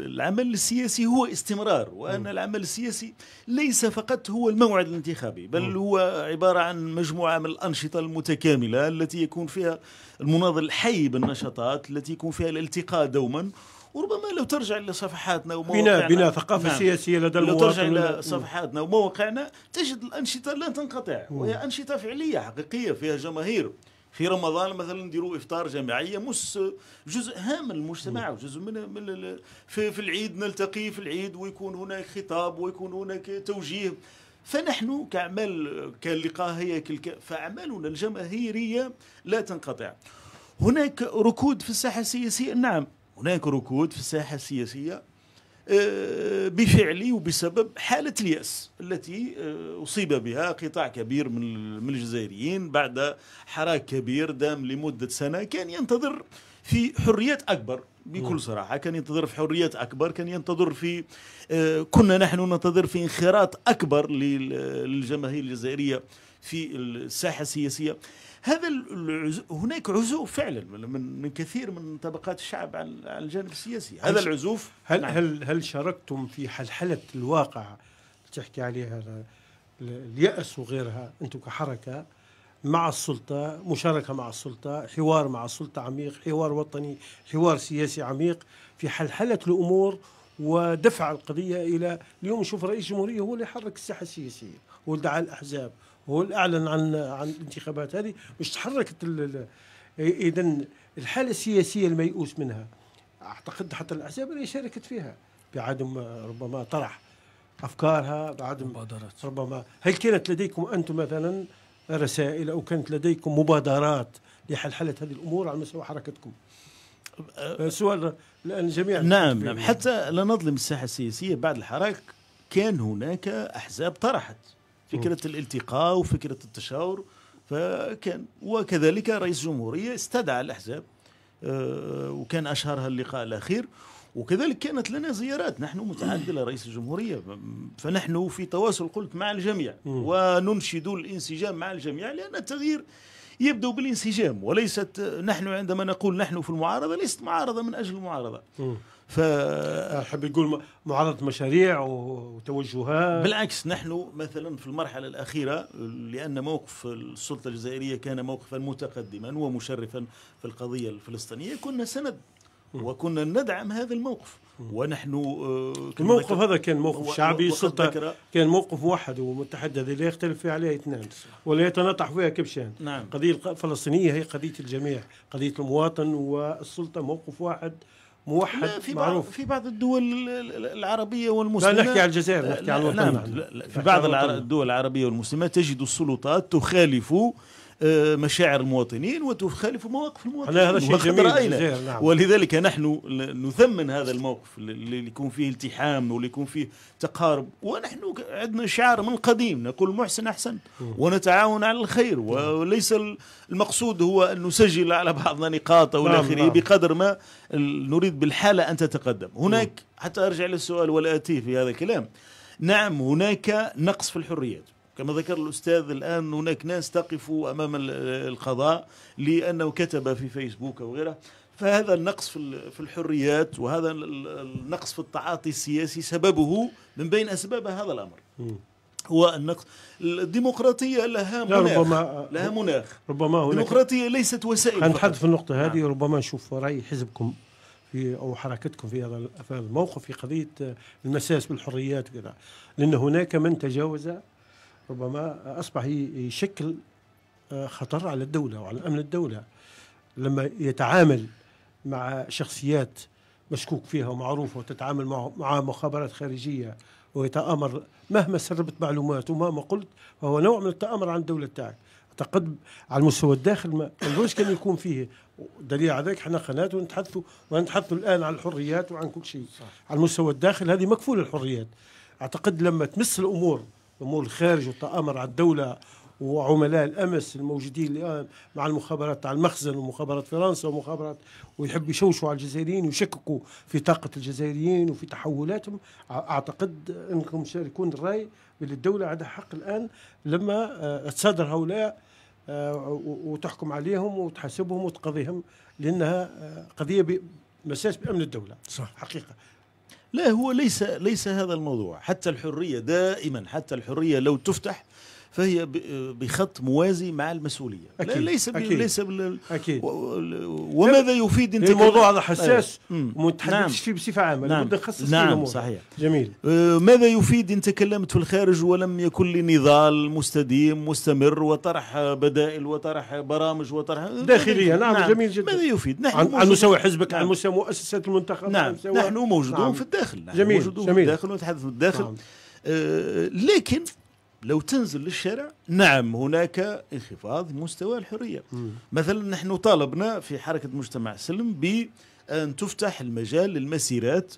العمل السياسي هو استمرار وان م. العمل السياسي ليس فقط هو الموعد الانتخابي بل م. هو عباره عن مجموعه من الانشطه المتكامله التي يكون فيها المناضل الحي بالنشاطات التي يكون فيها الالتقاء دوما وربما لو ترجع الى صفحاتنا ومواقعنا بناء بناء نعم. ثقافه نعم. سياسيه لدى المواطن لو ترجع الى صفحاتنا ومواقعنا تجد الانشطه لا تنقطع وهي انشطه فعليه حقيقيه فيها جماهير في رمضان مثلا نديروا افطار جماعيه مس جزء هام من المجتمع وجزء من من في, في العيد نلتقي في العيد ويكون هناك خطاب ويكون هناك توجيه فنحن كاعمال كلقاء هياكل فاعمالنا الجماهيريه لا تنقطع هناك ركود في الساحه السياسيه نعم هناك ركود في الساحه السياسيه آه، بفعلي وبسبب حالة اليأس التي آه، أصيب بها قطاع كبير من الجزائريين بعد حراك كبير دام لمدة سنة كان ينتظر في حريات أكبر بكل صراحة كان ينتظر في حريات أكبر كان ينتظر في آه، كنا نحن ننتظر في انخراط أكبر للجماهير الجزائرية في الساحة السياسية هذا هناك عزوف فعلا من من كثير من طبقات الشعب عن الجانب السياسي هذا العزوف هل نعم. هل هل شاركتم في حلحله الواقع تحكي عليها اليأس وغيرها انتم كحركه مع السلطة مشاركة مع السلطة حوار مع السلطة عميق حوار وطني حوار سياسي عميق في حلحلة الأمور ودفع القضية إلى اليوم نشوف رئيس الجمهوريه هو اللي حرك الساحة السياسية ودعا الأحزاب هو الاعلن عن عن الانتخابات هذه مش تحركت اذا الحاله السياسيه الميؤوس منها اعتقد حتى الاحزاب اللي شاركت فيها بعدم ربما طرح افكارها بعدم مبادرات ربما هل كانت لديكم انتم مثلا رسائل او كانت لديكم مبادرات لحل حاله هذه الامور على مستوى حركتكم؟ أه، سؤال الان جميع نعم نعم حتى لا نظلم الساحه السياسيه بعد الحراك كان هناك احزاب طرحت فكره م. الالتقاء وفكره التشاور فكان وكذلك رئيس الجمهوريه استدعى الاحزاب آه، وكان اشهرها اللقاء الاخير وكذلك كانت لنا زيارات نحن متعدلة رئيس الجمهورية فنحن في تواصل قلت مع الجميع وننشد الانسجام مع الجميع لأن التغيير يبدو بالانسجام وليست نحن عندما نقول نحن في المعارضه ليست معارضه من اجل المعارضه ف احب يقول معارضه مشاريع وتوجهات بالعكس نحن مثلا في المرحله الاخيره لان موقف السلطه الجزائريه كان موقفا متقدما ومشرفا في القضيه الفلسطينيه كنا سند وكنا ندعم هذا الموقف ونحن آه، الموقف هذا كان موقف شعبي سلطة كان موقف موحد ومتحد هذا لا يختلف فيه عليها اثنان نعم. ولا يتناطح فيها كبشان نعم. قضية الفلسطينية هي قضية الجميع قضية المواطن والسلطة موقف واحد موحد في معروف بعض في بعض الدول العربية والمسلمة لا نحكي على الجزائر نحكي على الوطن في بعض الدول العربية والمسلمة تجد السلطات تخالف آه، مشاعر المواطنين وتخالف مواقف المواطنين هذا شيء جميل رأينا نعم. ولذلك نحن نثمن هذا الموقف اللي يكون فيه التحام واللي يكون فيه تقارب ونحن عندنا شعار من قديم نقول محسن أحسن ونتعاون على الخير وليس المقصود هو أن نسجل على بعضنا نقاط أو نعم نعم. بقدر ما نريد بالحالة أن تتقدم هناك حتى أرجع للسؤال والآتي في هذا الكلام نعم هناك نقص في الحريات كما ذكر الأستاذ الآن هناك ناس تقف أمام القضاء لأنه كتب في فيسبوك وغيره فهذا النقص في الحريات وهذا النقص في التعاطي السياسي سببه من بين أسباب هذا الأمر هو النقص الديمقراطية لها مناخ ربما لها مناخ ربما هناك الديمقراطية ليست وسائل نحدد في النقطة هذه نعم. ربما نشوف رأي حزبكم في او حركتكم في هذا الموقف في قضيه المساس بالحريات وكذا لان هناك من تجاوز ربما اصبح يشكل آه، خطر على الدوله وعلى امن الدوله لما يتعامل مع شخصيات مشكوك فيها ومعروفه وتتعامل مع مخابرات خارجيه ويتآمر مهما سربت معلومات ومهما قلت فهو نوع من التآمر عن الدولة تاعك أعتقد على المستوى الداخل ما نقولش كان يكون فيه دليل على ذلك احنا قناة ونتحدث ونتحدث الآن عن الحريات وعن كل شيء صح. على المستوى الداخل هذه مكفولة الحريات أعتقد لما تمس الأمور امور الخارج والتامر على الدوله وعملاء الامس الموجودين الان مع المخابرات على المخزن ومخابرات فرنسا ومخابرات ويحب يشوشوا على الجزائريين ويشككوا في طاقه الجزائريين وفي تحولاتهم اعتقد انكم تشاركون الراي بان الدوله عندها حق الان لما آه، تصدر هؤلاء آه، وتحكم عليهم وتحاسبهم وتقضيهم لانها آه، قضيه مساس بامن الدوله صح حقيقه لا هو ليس ليس هذا الموضوع حتى الحريه دائما حتى الحريه لو تفتح فهي بخط موازي مع المسؤوليه أكيد. ليس أكيد. ليس بال... أكيد. وماذا يفيد انت الموضوع هذا حساس ومتحدثش نعم. فيه بصفه عامه نعم. نعم. نعم صحيح جميل أه، ماذا يفيد ان تكلمت في الخارج ولم يكن لنضال مستديم مستمر وطرح بدائل وطرح برامج وطرح داخليه نعم, نعم. جميل جدا ماذا يفيد نحن عن, عن مستوى حزبك نعم. عن مستوى مؤسسات المنتخب نعم نحن موجودون نعم. في الداخل نحن جميل موجودون جميل. في الداخل ونتحدث في الداخل نعم. آه لكن لو تنزل للشارع نعم هناك انخفاض مستوى الحرية م. مثلا نحن طالبنا في حركة مجتمع سلم بأن تفتح المجال للمسيرات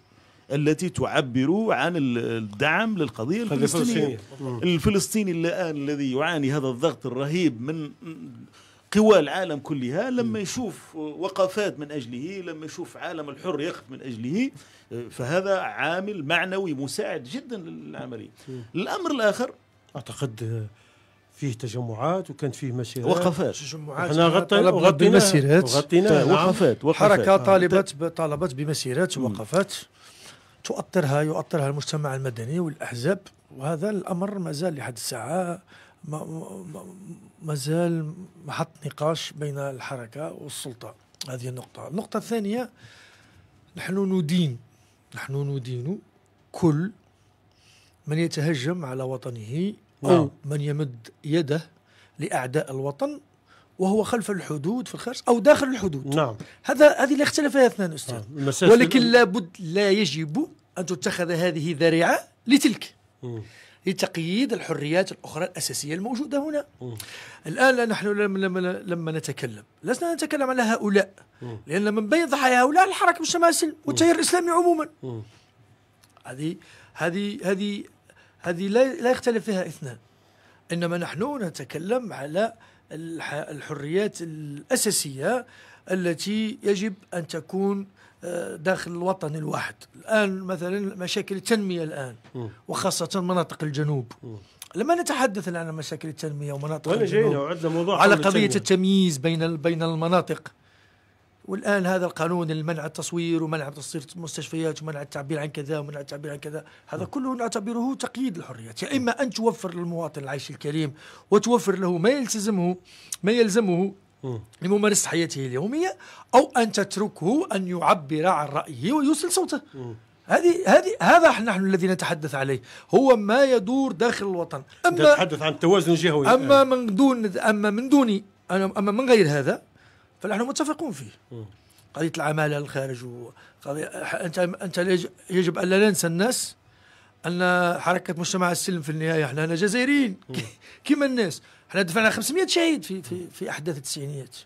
التي تعبر عن الدعم للقضية الفلسطينية الفلسطيني الآن الذي يعاني هذا الضغط الرهيب من قوى العالم كلها لما يشوف وقفات من أجله لما يشوف عالم الحر يقف من أجله فهذا عامل معنوي مساعد جدا للعملية الأمر الآخر اعتقد آه، فيه تجمعات وكانت فيه مسيرات وقفات تجمعات احنا غطينا وغطينا مسيرات وغطينا طيب، نعم. وقفات وقفات حركه طالبت آه. طالبت بمسيرات ووقفات تؤطرها يؤطرها المجتمع المدني والاحزاب وهذا الامر مازال لحد الساعه مازال محط نقاش بين الحركه والسلطه هذه النقطه النقطه الثانيه نحن ندين نحن ندين كل من يتهجم على وطنه أو نعم. من يمد يده لأعداء الوطن وهو خلف الحدود في الخارج او داخل الحدود نعم هذا هذه لا اختلف فيها اثنان استاذ نعم. ولكن لابد لا يجب ان تتخذ هذه ذريعه لتلك مم. لتقييد الحريات الاخرى الاساسيه الموجوده هنا مم. الان نحن لما, لما نتكلم لسنا نتكلم على هؤلاء مم. لان من بين ضحايا هؤلاء الحركه مش والتيار الاسلامي عموما هذه هذه هذه هذه لا يختلف فيها اثنان انما نحن نتكلم على الحريات الاساسيه التي يجب ان تكون آه، داخل الوطن الواحد الان مثلا مشاكل التنميه الان وخاصه مناطق الجنوب لما نتحدث الان عن مشاكل التنميه ومناطق الجنوب على قضيه التمييز بين بين المناطق والان هذا القانون المنع التصوير ومنع تصوير المستشفيات ومنع التعبير عن كذا ومنع التعبير عن كذا هذا كله نعتبره تقييد الحريات يا اما ان توفر للمواطن العيش الكريم وتوفر له ما يلتزمه ما يلزمه لممارسه حياته اليوميه او ان تتركه ان يعبر عن رايه ويوصل صوته هذه هذه هذا نحن الذي نتحدث عليه هو ما يدور داخل الوطن اما تتحدث عن التوازن الجهوي اما من دون اما من دوني اما من غير هذا فنحن متفقون فيه قضيه العماله للخارج وقضية انت انت يجب ان لا ننسى الناس ان حركه مجتمع السلم في النهايه احنا جزائريين كما الناس احنا دفعنا 500 شهيد في في في احداث التسعينيات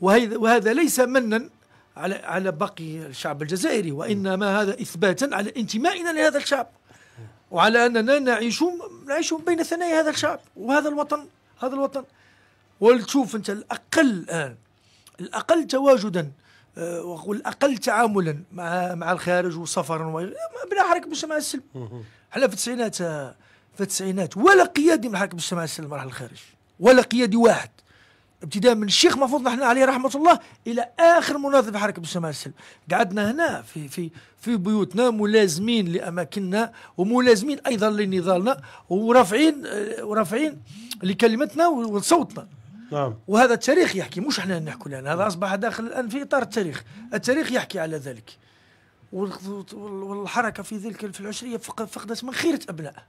وهذا وهذا ليس منا على على باقي الشعب الجزائري وانما هذا اثباتا على انتمائنا لهذا الشعب وعلى اننا نعيش نعيش بين ثنايا هذا الشعب وهذا الوطن هذا الوطن ولتشوف انت الاقل الان الاقل تواجدا آه، والاقل تعاملا مع مع الخارج وسفرا بلا حركه بالجماعه السلم حنا في التسعينات آه، في التسعينات ولا قيادي من حركه بالجماعه السلم راح الخارج ولا قيادي واحد ابتداء من الشيخ محفوظ نحن عليه رحمه الله الى اخر مناضل في حركه بالجماعه السلم قعدنا هنا في في في بيوتنا ملازمين لاماكننا وملازمين ايضا لنضالنا ورافعين آه، ورافعين لكلمتنا وصوتنا نعم. وهذا التاريخ يحكي مش احنا نحكوا الان هذا اصبح داخل الان في اطار التاريخ التاريخ يحكي على ذلك والحركه في ذلك في العشريه فقدت من خيره ابنائها نعم.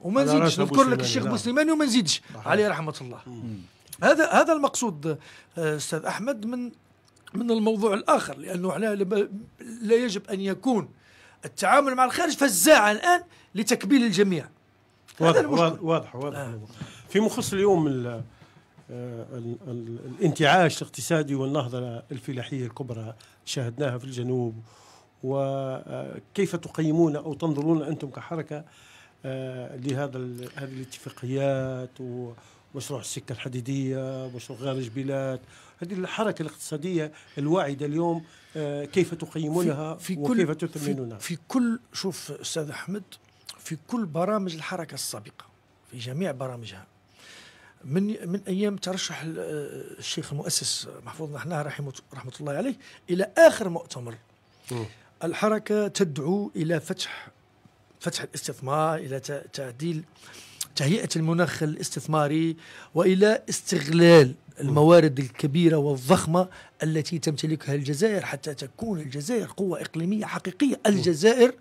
وما نزيدش نذكر لك الشيخ بوسليماني وما نزيدش عليه رحمه الله مم. هذا هذا المقصود آه، استاذ احمد من من الموضوع الاخر لانه احنا لا يجب ان يكون التعامل مع الخارج فزاعه الان لتكبيل الجميع واضح واضح واضح, واضح. آه. في مخص اليوم آه، الانتعاش الاقتصادي والنهضة الفلاحية الكبرى شاهدناها في الجنوب وكيف تقيمون أو تنظرون أنتم كحركة آه، لهذا هذه الاتفاقيات ومشروع السكة الحديدية ومشروع غارج بلاد هذه الحركة الاقتصادية الواعدة اليوم آه، كيف تقيمونها في, في وكيف تثمنونها في, في كل شوف أستاذ أحمد في كل برامج الحركة السابقة في جميع برامجها من من ايام ترشح الشيخ المؤسس محفوظ نحناه رحمه رحمه الله عليه الى اخر مؤتمر م. الحركه تدعو الى فتح فتح الاستثمار الى تعديل تهيئه المناخ الاستثماري والى استغلال الموارد الكبيره والضخمه التي تمتلكها الجزائر حتى تكون الجزائر قوه اقليميه حقيقيه الجزائر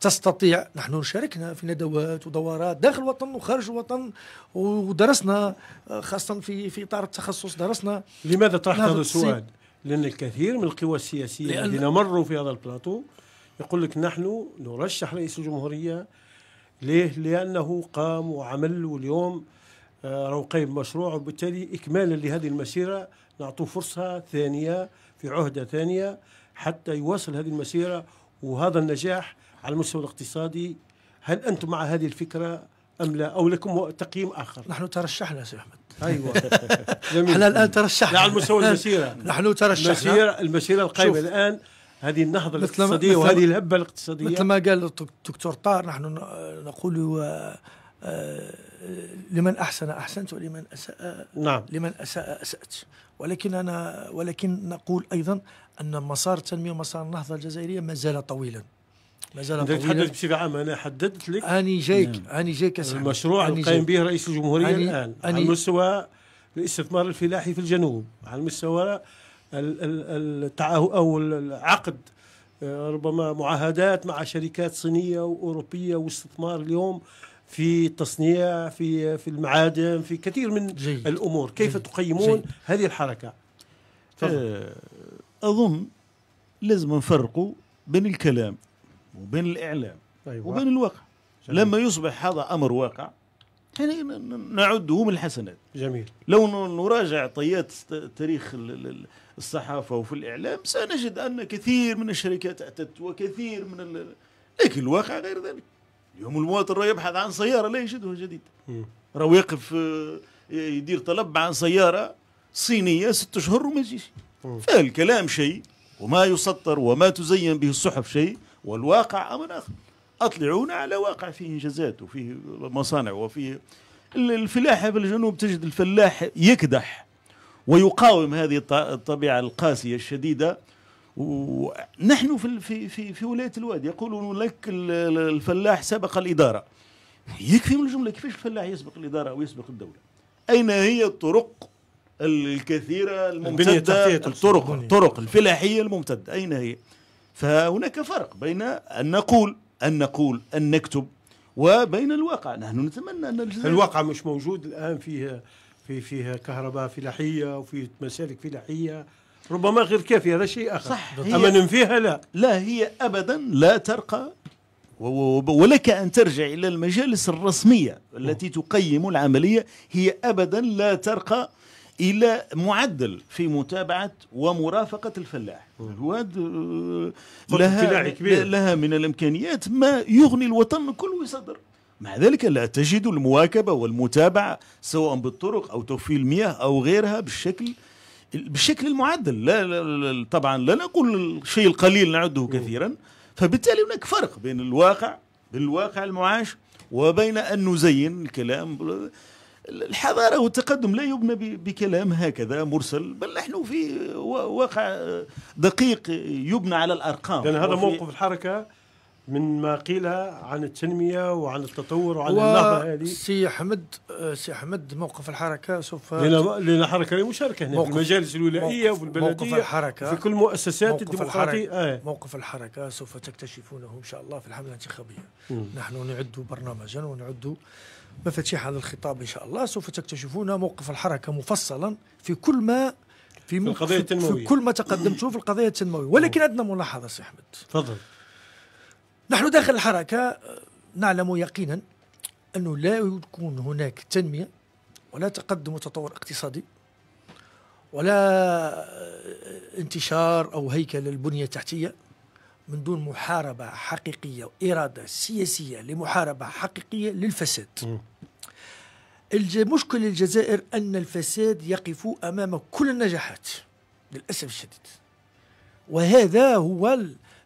تستطيع نحن شاركنا في ندوات ودورات داخل الوطن وخارج الوطن ودرسنا آه، خاصة في في إطار التخصص درسنا لماذا طرحت نعم، هذا السؤال؟ لأن الكثير من القوى السياسية الذين مروا في هذا البلاطو يقول لك نحن نرشح رئيس الجمهورية ليه؟ لأنه قام وعمل واليوم آه، راهو قايم مشروع وبالتالي إكمالا لهذه المسيرة نعطوه فرصة ثانية في عهدة ثانية حتى يواصل هذه المسيرة وهذا النجاح على المستوى الاقتصادي هل انتم مع هذه الفكره ام لا او لكم تقييم اخر نحن ترشحنا سي احمد ايوه احنا الان ترشحنا على المستوى المسيره نحن ترشحنا المسيره المسيره القائمه الان هذه النهضة الاقتصادية وهذه الهبة الاقتصادية مثل ما قال الدكتور طار نحن نقول آه، آه، لمن أحسن أحسنت ولمن أساء نعم. لمن أساء أسأت ولكن أنا ولكن نقول أيضا أن مسار التنمية ومسار النهضة الجزائرية ما زال طويلا مازال انت تحدد بصفه عامه انا حددت لك اني جايك نعم. اني جايك أسحب. المشروع اللي قايم به رئيس الجمهوريه أني الان أني على مستوى الاستثمار الفلاحي في الجنوب على مستوى التعهد او العقد آه، ربما معاهدات مع شركات صينيه واوروبيه واستثمار اليوم في التصنيع في في المعادن في كثير من جيد. الامور كيف جيد. تقيمون جيد. هذه الحركه فضل آه، اظن لازم نفرقوا بين الكلام وبين الإعلام أيوة. وبين الواقع جميل. لما يصبح هذا أمر واقع يعني نعده من الحسنات جميل لو نراجع طيات تاريخ الصحافة وفي الإعلام سنجد أن كثير من الشركات أتت وكثير من ال... لكن الواقع غير ذلك اليوم المواطن راه يبحث عن سيارة لا يجدها جديدة راه واقف آه، يدير طلب عن سيارة صينية ست أشهر وما يجيش فالكلام شيء وما يسطر وما تزين به الصحف شيء والواقع أمر آخر أطلعونا على واقع فيه إنجازات وفيه مصانع وفيه الفلاحة في الجنوب تجد الفلاح يكدح ويقاوم هذه الطبيعة القاسية الشديدة ونحن في في في, في ولايه الوادي يقولون لك الفلاح سبق الاداره يكفي من الجمله كيفاش الفلاح يسبق الاداره ويسبق الدوله اين هي الطرق الكثيره الممتده الطرق الطرق الفلاحيه الممتده اين هي فهناك فرق بين أن نقول أن نقول أن نكتب وبين الواقع نحن نتمنى أن الواقع مش موجود الآن فيه في فيها كهرباء فلاحية وفي مسالك فلاحية ربما غير كافية هذا شيء آخر صح أما فيها لا لا هي أبدا لا ترقى ولك أن ترجع إلى المجالس الرسمية التي تقيم العملية هي أبدا لا ترقى الى معدل في متابعه ومرافقه الفلاح الواد آه، لها لها من الامكانيات ما يغني الوطن كله يصدر مع ذلك لا تجد المواكبه والمتابعه سواء بالطرق او توفير المياه او غيرها بالشكل بالشكل المعدل لا, لا, لا طبعا لا نقول الشيء القليل نعده كثيرا فبالتالي هناك فرق بين الواقع بين الواقع المعاش وبين ان نزين الكلام الحضارة والتقدم لا يبنى بكلام هكذا مرسل بل نحن في واقع دقيق يبنى على الأرقام لأن هذا موقف الحركة من ما قيل عن التنمية وعن التطور وعن النهضة هذه سي أحمد سي أحمد موقف الحركة سوف لأن الحركة مشاركة هنا في المجالس الولائية وفي البلدية موقف الحركة في كل مؤسسات الديمقراطية آه. موقف الحركة سوف تكتشفونه إن شاء الله في الحملة الانتخابية نحن نعد برنامجا ونعد مفاتيح هذا الخطاب إن شاء الله سوف تكتشفون موقف الحركة مفصلا في كل ما في, في القضية التنموية في كل ما تقدمته في القضية التنموية ولكن عندنا ملاحظة سي أحمد تفضل نحن داخل الحركة نعلم يقينا أنه لا يكون هناك تنمية ولا تقدم وتطور اقتصادي ولا انتشار أو هيكل البنية التحتية من دون محاربة حقيقية وإرادة سياسية لمحاربة حقيقية للفساد المشكلة الجزائر أن الفساد يقف أمام كل النجاحات للأسف الشديد وهذا هو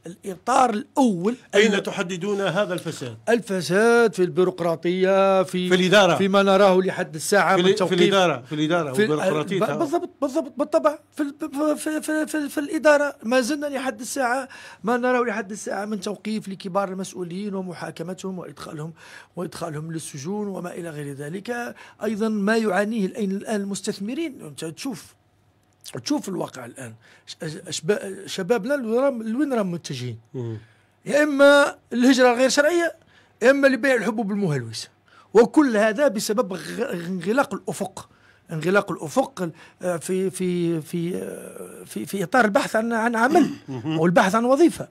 الإطار الأول أين تحددون هذا الفساد؟ الفساد في البيروقراطية في في الإدارة فيما نراه لحد الساعة في, من في الإدارة في الإدارة في والبيروقراطية بالضبط بالضبط بالطبع في, في, في, في, في الإدارة ما زلنا لحد الساعة ما نراه لحد الساعة من توقيف لكبار المسؤولين ومحاكمتهم وإدخالهم وإدخالهم للسجون وما إلى غير ذلك أيضا ما يعانيه الآن المستثمرين أنت تشوف تشوف الواقع الان شبابنا لوين راهم متجهين يا اما الهجره الغير شرعيه يا اما لبيع الحبوب المهلوسه وكل هذا بسبب انغلاق الافق انغلاق الافق آه، في في في آه، في, في اطار البحث عن عن عمل والبحث عن وظيفه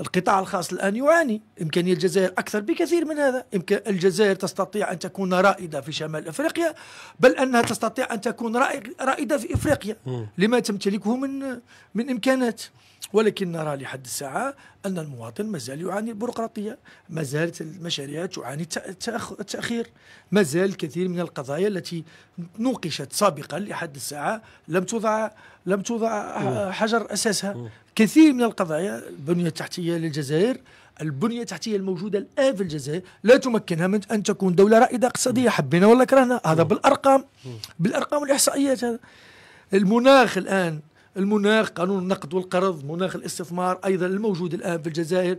القطاع الخاص الآن يعاني إمكانية الجزائر أكثر بكثير من هذا إمكان الجزائر تستطيع أن تكون رائدة في شمال أفريقيا بل أنها تستطيع أن تكون رائدة في إفريقيا لما تمتلكه من من إمكانات ولكن نرى لحد الساعة أن المواطن مازال يعاني البيروقراطية ما زالت المشاريع تعاني التأخير ما زال الكثير من القضايا التي نوقشت سابقا لحد الساعة لم توضع لم توضع حجر أساسها كثير من القضايا البنية التحتية للجزائر البنية التحتية الموجودة الآن في الجزائر لا تمكنها من أن تكون دولة رائدة اقتصادية حبينا ولا كرهنا هذا بالأرقام بالأرقام والإحصائيات هذا المناخ الآن المناخ قانون النقد والقرض مناخ الاستثمار أيضا الموجود الآن في الجزائر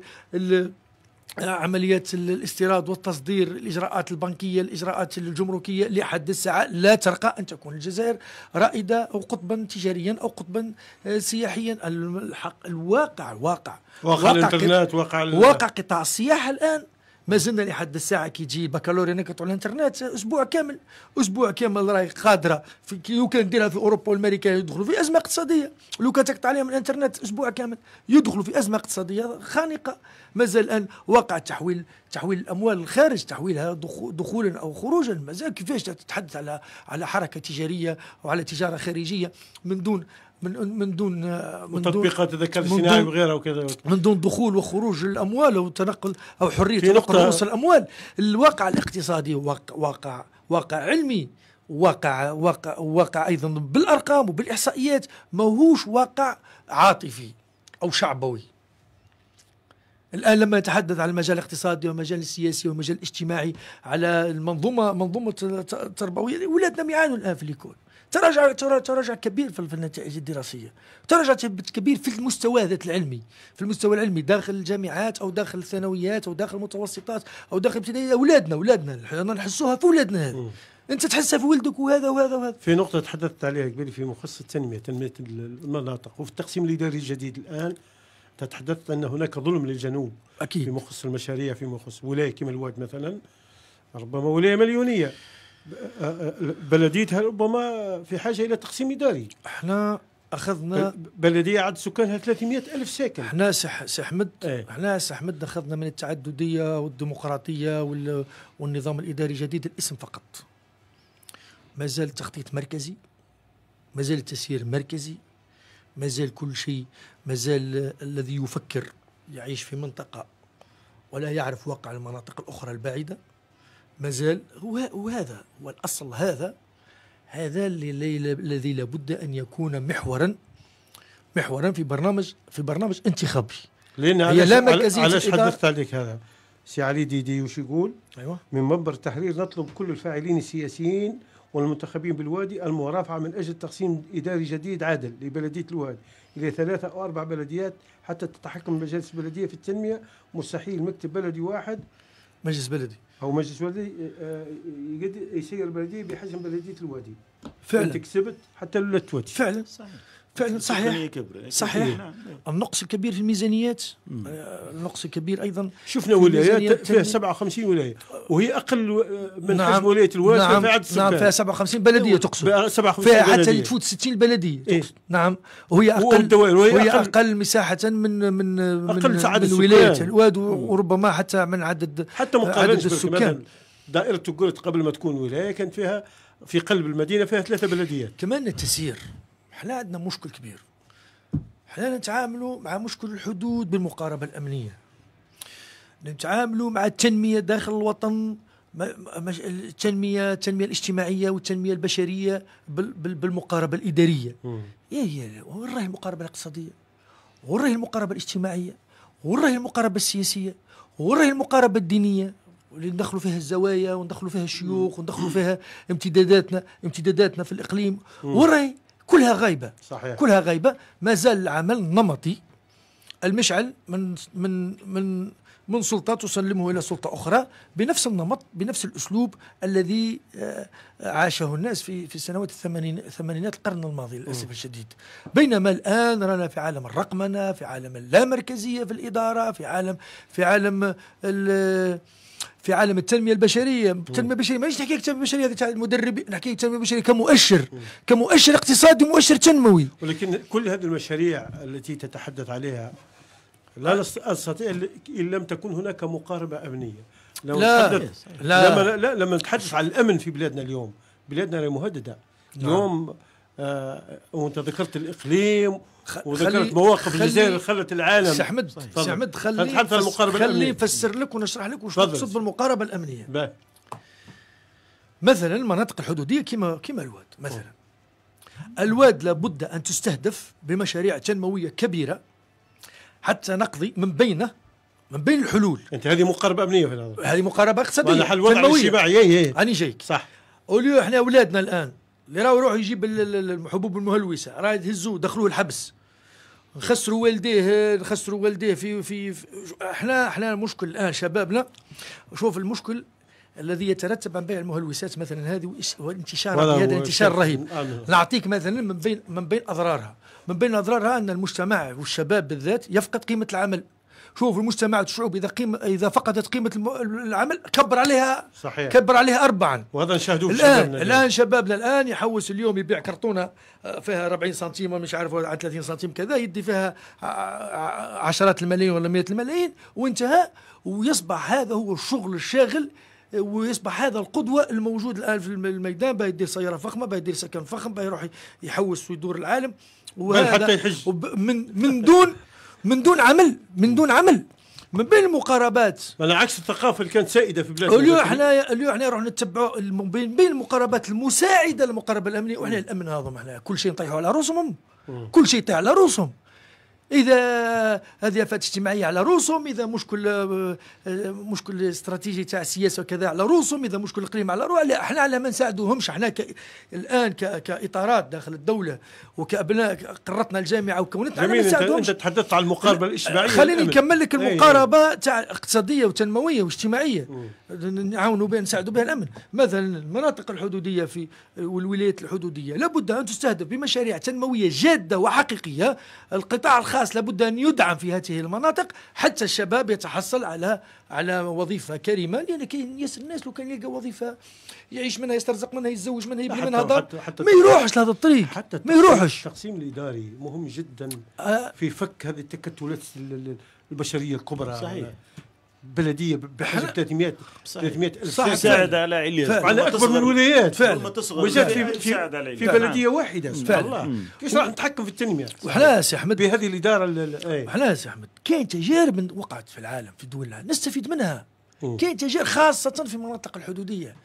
عمليات الاستيراد والتصدير الإجراءات البنكية الإجراءات الجمركية لحد الساعة لا ترقى أن تكون الجزائر رائدة أو قطبا تجاريا أو قطبا آه، سياحيا الحق الواقع الواقع واقع, واقع الانترنت واقع واقع قطاع السياحة الآن ما زلنا لحد الساعه كي تجي البكالوريا نقطعوا الانترنت اسبوع كامل اسبوع كامل راهي قادره في لو كان نديرها في اوروبا والامريكا يدخلوا في ازمه اقتصاديه لو كان تقطع عليهم الانترنت اسبوع كامل يدخلوا في ازمه اقتصاديه خانقه مازال الان وقع تحويل تحويل الاموال الخارج تحويلها دخولا او خروجا مازال كيفاش تتحدث على على حركه تجاريه وعلى تجاره خارجيه من دون من من دون من تطبيقات الذكاء الاصطناعي وغيرها وكذا من دون دخول وخروج الاموال او تنقل او حريه تنقل رؤوس الاموال الواقع الاقتصادي واقع واقع, واقع علمي واقع واقع واقع ايضا بالارقام وبالاحصائيات ماهوش واقع عاطفي او شعبوي الان لما نتحدث عن المجال الاقتصادي والمجال السياسي والمجال الاجتماعي على المنظومه منظومه التربويه اولادنا يعانوا الان في الكون تراجع تراجع كبير في النتائج الدراسيه تراجع كبير في المستوى ذات العلمي في المستوى العلمي داخل الجامعات او داخل الثانويات او داخل المتوسطات او داخل ابتدائي اولادنا اولادنا نحسوها في اولادنا هذه انت تحسها في ولدك وهذا وهذا وهذا في نقطه تحدثت عليها قبل في مخصص التنميه تنميه المناطق وفي التقسيم الاداري الجديد الان تتحدث ان هناك ظلم للجنوب اكيد في مخصص المشاريع في مخصص ولايه كما الواد مثلا ربما ولايه مليونيه بلديتها ربما في حاجه الى تقسيم اداري احنا اخذنا بلديه عدد سكانها 300 الف ساكن احنا سي احمد ايه؟ احنا احمد اخذنا من التعدديه والديمقراطيه وال... والنظام الاداري الجديد الاسم فقط مازال التخطيط مركزي مازال التسيير مركزي مازال كل شيء مازال الذي يفكر يعيش في منطقه ولا يعرف واقع المناطق الاخرى البعيده مازال وهذا هو الأصل هذا هذا الذي لابد أن يكون محورا محورا في برنامج في برنامج انتخابي لان هي لا مركزيه علاش حدثت عليك هذا سي علي ديدي وش يقول ايوه من منبر التحرير نطلب كل الفاعلين السياسيين والمنتخبين بالوادي المرافعه من اجل تقسيم اداري جديد عادل لبلديه الوادي الى ثلاثه او اربع بلديات حتى تتحكم مجالس البلديه في التنميه مستحيل مكتب بلدي واحد مجلس بلدي هو مجلس الوالدين آه، آه، يسير البلديه بحجم بلديه الوادي فعلا انت كسبت حتى لولا التوتي فعلا صحيح فعلا صحيح صحيح نعم. نعم. النقص الكبير في الميزانيات آه، النقص الكبير ايضا شفنا في ولايات فيها 57 ولايه وهي اقل من نعم حجم ولايه الواد نعم فيها عدد نعم فيها 57 بلديه أيوة. تقصد 57 فيها حتى تفوت 60 بلديه إيه؟ نعم وهي اقل وهي أقل, اقل مساحه من من اقل من, عدد من ولايه الواد وربما حتى من عدد حتى مقارنه السكان دائره تقولت قبل ما تكون ولايه كان فيها في قلب المدينه فيها ثلاثه بلديات كمان التسيير حنا عندنا مشكل كبير حنا نتعاملوا مع مشكل الحدود بالمقاربه الامنيه نتعاملوا مع التنميه داخل الوطن التنميه التنميه الاجتماعيه والتنميه البشريه بالمقاربه الاداريه يا يا وين راهي المقاربه الاقتصاديه وين راهي المقاربه الاجتماعيه وين راهي المقاربه السياسيه وين راهي المقاربه الدينيه اللي ندخلوا فيها الزوايا وندخلوا فيها الشيوخ وندخلوا فيها امتداداتنا امتداداتنا في الاقليم وين كلها غايبه صحيح. كلها غايبه ما زال العمل نمطي المشعل من من من من سلطة تسلمه إلى سلطة أخرى بنفس النمط بنفس الأسلوب الذي آه، عاشه الناس في في سنوات الثمانين ثمانينات القرن الماضي للأسف الشديد بينما الآن رانا في عالم الرقمنة في عالم اللامركزية في الإدارة في عالم في عالم في عالم التنميه البشريه التنميه البشريه ما نحكي التنميه البشريه هذه تاع المدربين نحكي التنميه البشريه كمؤشر كمؤشر اقتصادي مؤشر تنموي ولكن كل هذه المشاريع التي تتحدث عليها لا استطيع ان لم تكن هناك مقاربه امنيه لو لا لا لما لا لما نتحدث عن الامن في بلادنا اليوم بلادنا مهدده نعم. اليوم آه وانت ذكرت الاقليم وذكرت مواقف الجزائر خلت العالم سي احمد سي احمد خلي حتى المقاربه خلي نفسر لك ونشرح لك وش تقصد بالمقاربه الامنيه باه مثلا المناطق الحدوديه كما كما الواد مثلا أوه. الواد لابد ان تستهدف بمشاريع تنمويه كبيره حتى نقضي من بينه من بين الحلول انت هذه مقاربه امنيه في هذه مقاربه اقتصاديه هذا حل وضع اجتماعي اي اي انا جايك صح اوليو احنا اولادنا الان اللي راهو يروح يجيب الحبوب المهلوسه راه يهزوه دخلوه الحبس نخسروا والديه نخسروا والديه في, في, في احنا احنا المشكل الان شبابنا شوف المشكل الذي يترتب عن بيع المهلوسات مثلا هذه وانتشار هذا انتشار رهيب نعطيك مثلا من بين من بين اضرارها من بين اضرارها ان المجتمع والشباب بالذات يفقد قيمه العمل شوف المجتمعات الشعوب اذا قيمه اذا فقدت قيمه العمل كبر عليها صحيح كبر عليها اربعا وهذا نشاهدوه الان شبابنا الان شبابنا الان يحوس اليوم يبيع كرتونه آه، فيها 40 سنتيم مش عارف 30 سنتيم كذا يدي فيها آه، آه، عشرات الملايين ولا مئات الملايين وانتهى ويصبح هذا هو الشغل الشاغل ويصبح هذا القدوة الموجود الآن في الميدان يدير سيارة فخمة يدير سكن فخم يروح يحوس ويدور العالم وهذا حتى يحج من من دون من دون عمل من دون عمل من بين المقاربات على عكس الثقافه اللي كانت سائده في بلادنا اليوم احنا اليوم احنا نروح نتبعوا من بين المقاربات المساعده للمقاربه الامنيه واحنا الامن هذا احنا كل شيء نطيحوا على رؤوسهم كل شيء يطيح على رؤوسهم اذا هذه افات اجتماعيه على روسهم اذا مشكل آه، آه، مشكل استراتيجي تاع السياسه وكذا على روسهم اذا مشكل اقليم على روسهم احنا على ما نساعدوهمش احنا ك... الان ك... كاطارات داخل الدوله وكابناء قررتنا الجامعه وكونتنا جميل انت, انت تحدثت عن المقاربه الاجتماعيه خليني نكمل لك المقاربه تاع اقتصاديه وتنمويه واجتماعيه أمم. نعاونوا بها نساعدوا بها الامن مثلا المناطق الحدوديه في والولايات الحدوديه لابد ان تستهدف بمشاريع تنمويه جاده وحقيقيه القطاع الخاص الرأس لابد أن يدعم في هذه المناطق حتى الشباب يتحصل على على وظيفة كريمة لأن كاين ياسر الناس لو كان يلقى وظيفة يعيش منها يسترزق منها يتزوج منها يبني منها دار ما يروحش لهذا الطريق حتى ما يروحش التقسيم الإداري مهم جدا آه. في فك هذه التكتلات البشرية الكبرى صحيح بلديه بحجم 300 300 الف صح ساعد على عليا على اكبر من الولايات فعلا وجات في في, في بلديه واحده فعلا كيفاش راح نتحكم في التنميه وحنا سي احمد بهذه الاداره إيه. وحنا سي احمد كاين تجارب وقعت في العالم في دولنا نستفيد منها كاين تجارب خاصه في المناطق الحدوديه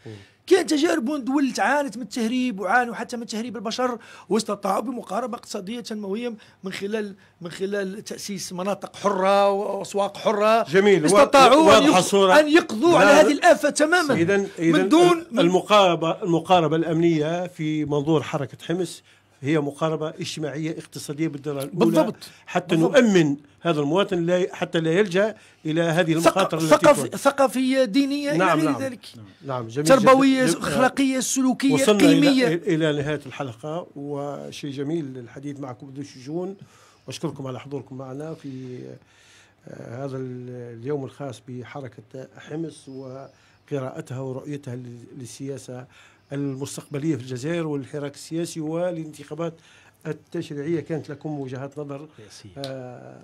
كاين تجارب دول عانت من التهريب وعانوا حتى من تهريب البشر واستطاعوا بمقاربه اقتصاديه تنمويه من خلال من خلال تاسيس مناطق حره واسواق حره جميل استطاعوا ان يقضوا على هذه الافه تماما إذن إذن من دون المقاربه المقاربه الامنيه في منظور حركه حمص هي مقاربة اجتماعية اقتصادية بالدرجة الأولى بالضبط حتى بالضبط. نؤمن هذا المواطن لا حتى لا يلجأ إلى هذه المخاطر ثقف التي ثقافية دينية نعم إلى نعم ذلك نعم, نعم، جميل تربوية أخلاقية سلوكية وصلنا قيمية إلى, إلى نهاية الحلقة وشيء جميل الحديث معكم ذو الشجون وأشكركم على حضوركم معنا في آه، هذا اليوم الخاص بحركة حمص وقراءتها ورؤيتها للسياسة المستقبلية في الجزائر والحراك السياسي والانتخابات التشريعية كانت لكم وجهات نظر رئاسية آه،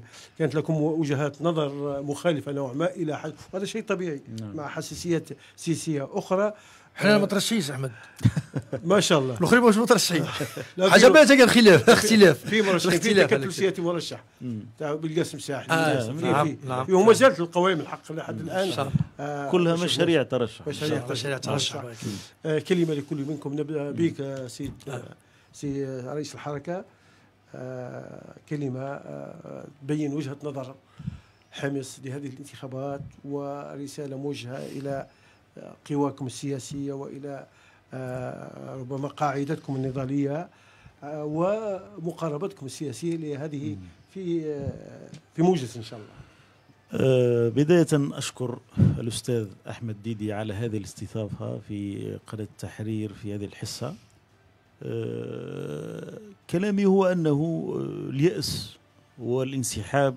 آه، كانت لكم وجهات نظر مخالفة نوعا ما إلى حد وهذا شيء طبيعي نعم. مع حساسيات سياسية أخرى احنا آه. مترشحينش احمد ما شاء الله الاخرين مش مترشحين تلقى الخلاف اختلاف في مرشحين الاختلاف سياتي مرشح تاع بالقاسم ساحل آه نعم نعم وما زالت القوائم الحق لحد الان آه كلها مشاريع ترشح مشاريع مشاريع ترشح آه، كلمه لكل منكم نبدا بك آه، سيد سي رئيس الحركه كلمه تبين وجهه نظر حمص لهذه الانتخابات ورساله موجهه الى قواكم السياسية وإلى آه، ربما قاعدتكم النضالية آه، ومقاربتكم السياسية لهذه في آه، في موجز إن شاء الله بداية أشكر الأستاذ أحمد ديدي على هذه الاستضافة في قناة التحرير في هذه الحصة كلامي هو أنه اليأس والانسحاب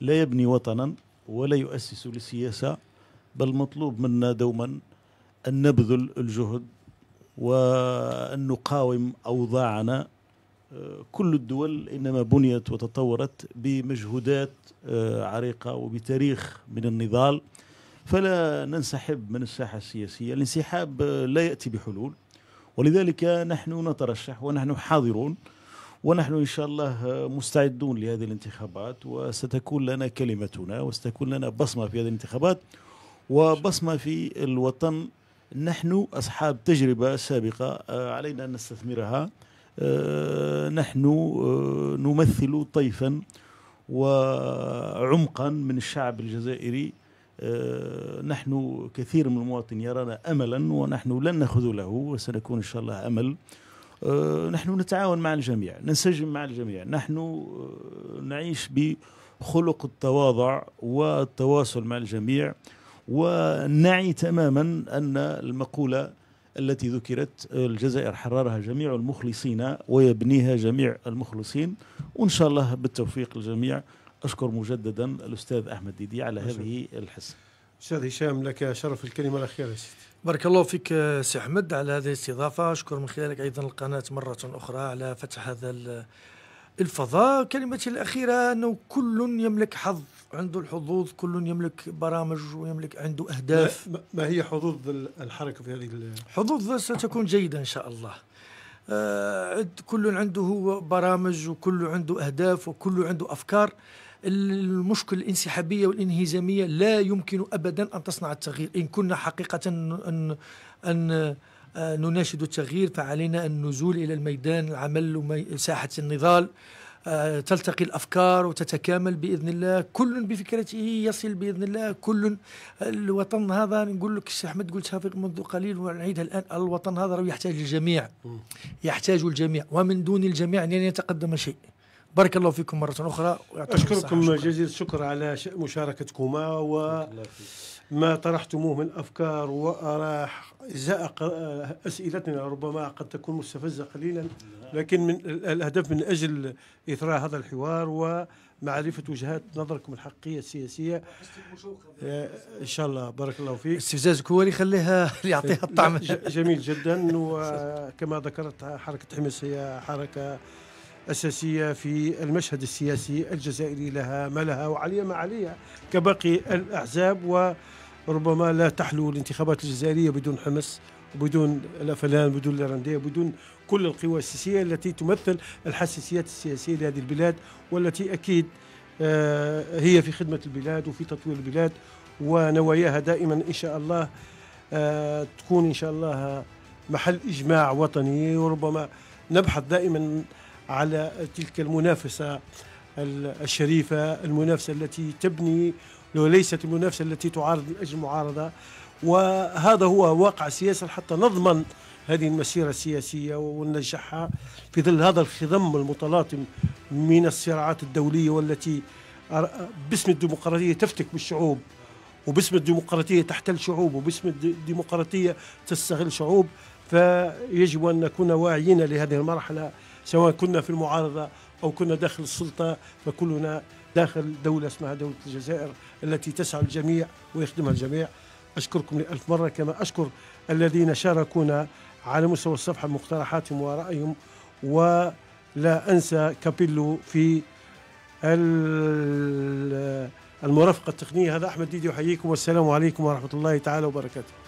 لا يبني وطنا ولا يؤسس للسياسة بل مطلوب منا دوما أن نبذل الجهد وأن نقاوم أوضاعنا آه، كل الدول إنما بنيت وتطورت بمجهودات آه، عريقة وبتاريخ من النضال فلا ننسحب من الساحة السياسية الانسحاب آه، لا يأتي بحلول ولذلك نحن نترشح ونحن حاضرون ونحن إن شاء الله مستعدون لهذه الانتخابات وستكون لنا كلمتنا وستكون لنا بصمة في هذه الانتخابات وبصمة في الوطن نحن أصحاب تجربة سابقة آه، علينا أن نستثمرها آه، نحن آه، نمثل طيفا وعمقا من الشعب الجزائري نحن كثير من المواطن يرانا املا ونحن لن ناخذ له وسنكون ان شاء الله امل نحن نتعاون مع الجميع ننسجم مع الجميع نحن نعيش بخلق التواضع والتواصل مع الجميع ونعي تماما أن المقولة التي ذكرت الجزائر حررها جميع المخلصين ويبنيها جميع المخلصين وإن شاء الله بالتوفيق للجميع أشكر مجددا الأستاذ أحمد ديدي على هذه الحصة أستاذ هشام لك شرف الكلمة الأخيرة سيدي بارك الله فيك سي أحمد على هذه الاستضافة أشكر من خلالك أيضا القناة مرة أخرى على فتح هذا الفضاء كلمتي الأخيرة أنه كل يملك حظ عنده الحظوظ كل يملك برامج ويملك عنده أهداف ما, ما هي حظوظ الحركة في هذه حظوظ ستكون جيدة إن شاء الله آه كل عنده برامج وكل عنده أهداف وكل عنده أفكار المشكل الانسحابية والانهزامية لا يمكن أبدا أن تصنع التغيير إن كنا حقيقة أن, أن آه، نناشد التغيير فعلينا النزول إلى الميدان العمل ساحة النضال آه، تلتقي الافكار وتتكامل باذن الله كل بفكرته يصل باذن الله كل الوطن هذا نقول لك الشيخ احمد قلتها منذ قليل ونعيدها الان الوطن هذا يحتاج الجميع يحتاج الجميع ومن دون الجميع لن يتقدم شيء بارك الله فيكم مرة أخرى أشكركم جزيل الشكر على مشاركتكما و ما طرحتموه من أفكار وأراء إزاء آه، أسئلتنا ربما قد تكون مستفزة قليلا لكن من الهدف من أجل إثراء هذا الحوار ومعرفة وجهات نظركم الحقيقية السياسية آه، إن شاء الله بارك الله فيك استفزازك هو اللي يخليها يعطيها الطعم جميل جدا وكما ذكرت حركة حمص هي حركة أساسية في المشهد السياسي الجزائري لها ما لها وعليها ما عليها كباقي الأحزاب و ربما لا تحلو الانتخابات الجزائرية بدون حمص وبدون الافلان بدون الايرلنديه بدون كل القوى السياسيه التي تمثل الحساسيات السياسيه لهذه البلاد والتي اكيد آه، هي في خدمه البلاد وفي تطوير البلاد ونواياها دائما ان شاء الله آه، تكون ان شاء الله محل اجماع وطني وربما نبحث دائما على تلك المنافسه الشريفه المنافسه التي تبني وليست المنافسة التي تعارض من أجل المعارضة وهذا هو واقع السياسة حتى نضمن هذه المسيرة السياسية وننجحها في ظل هذا الخضم المتلاطم من الصراعات الدولية والتي باسم الديمقراطية تفتك بالشعوب وباسم الديمقراطية تحتل شعوب وباسم الديمقراطية تستغل شعوب فيجب أن نكون واعيين لهذه المرحلة سواء كنا في المعارضة أو كنا داخل السلطة فكلنا داخل دولة اسمها دولة الجزائر التي تسعى الجميع ويخدمها الجميع أشكركم لألف مرة كما أشكر الذين شاركونا على مستوى الصفحة مقترحاتهم ورأيهم ولا أنسى كابيلو في المرافقة التقنية هذا أحمد ديدي يحييكم والسلام عليكم ورحمة الله تعالى وبركاته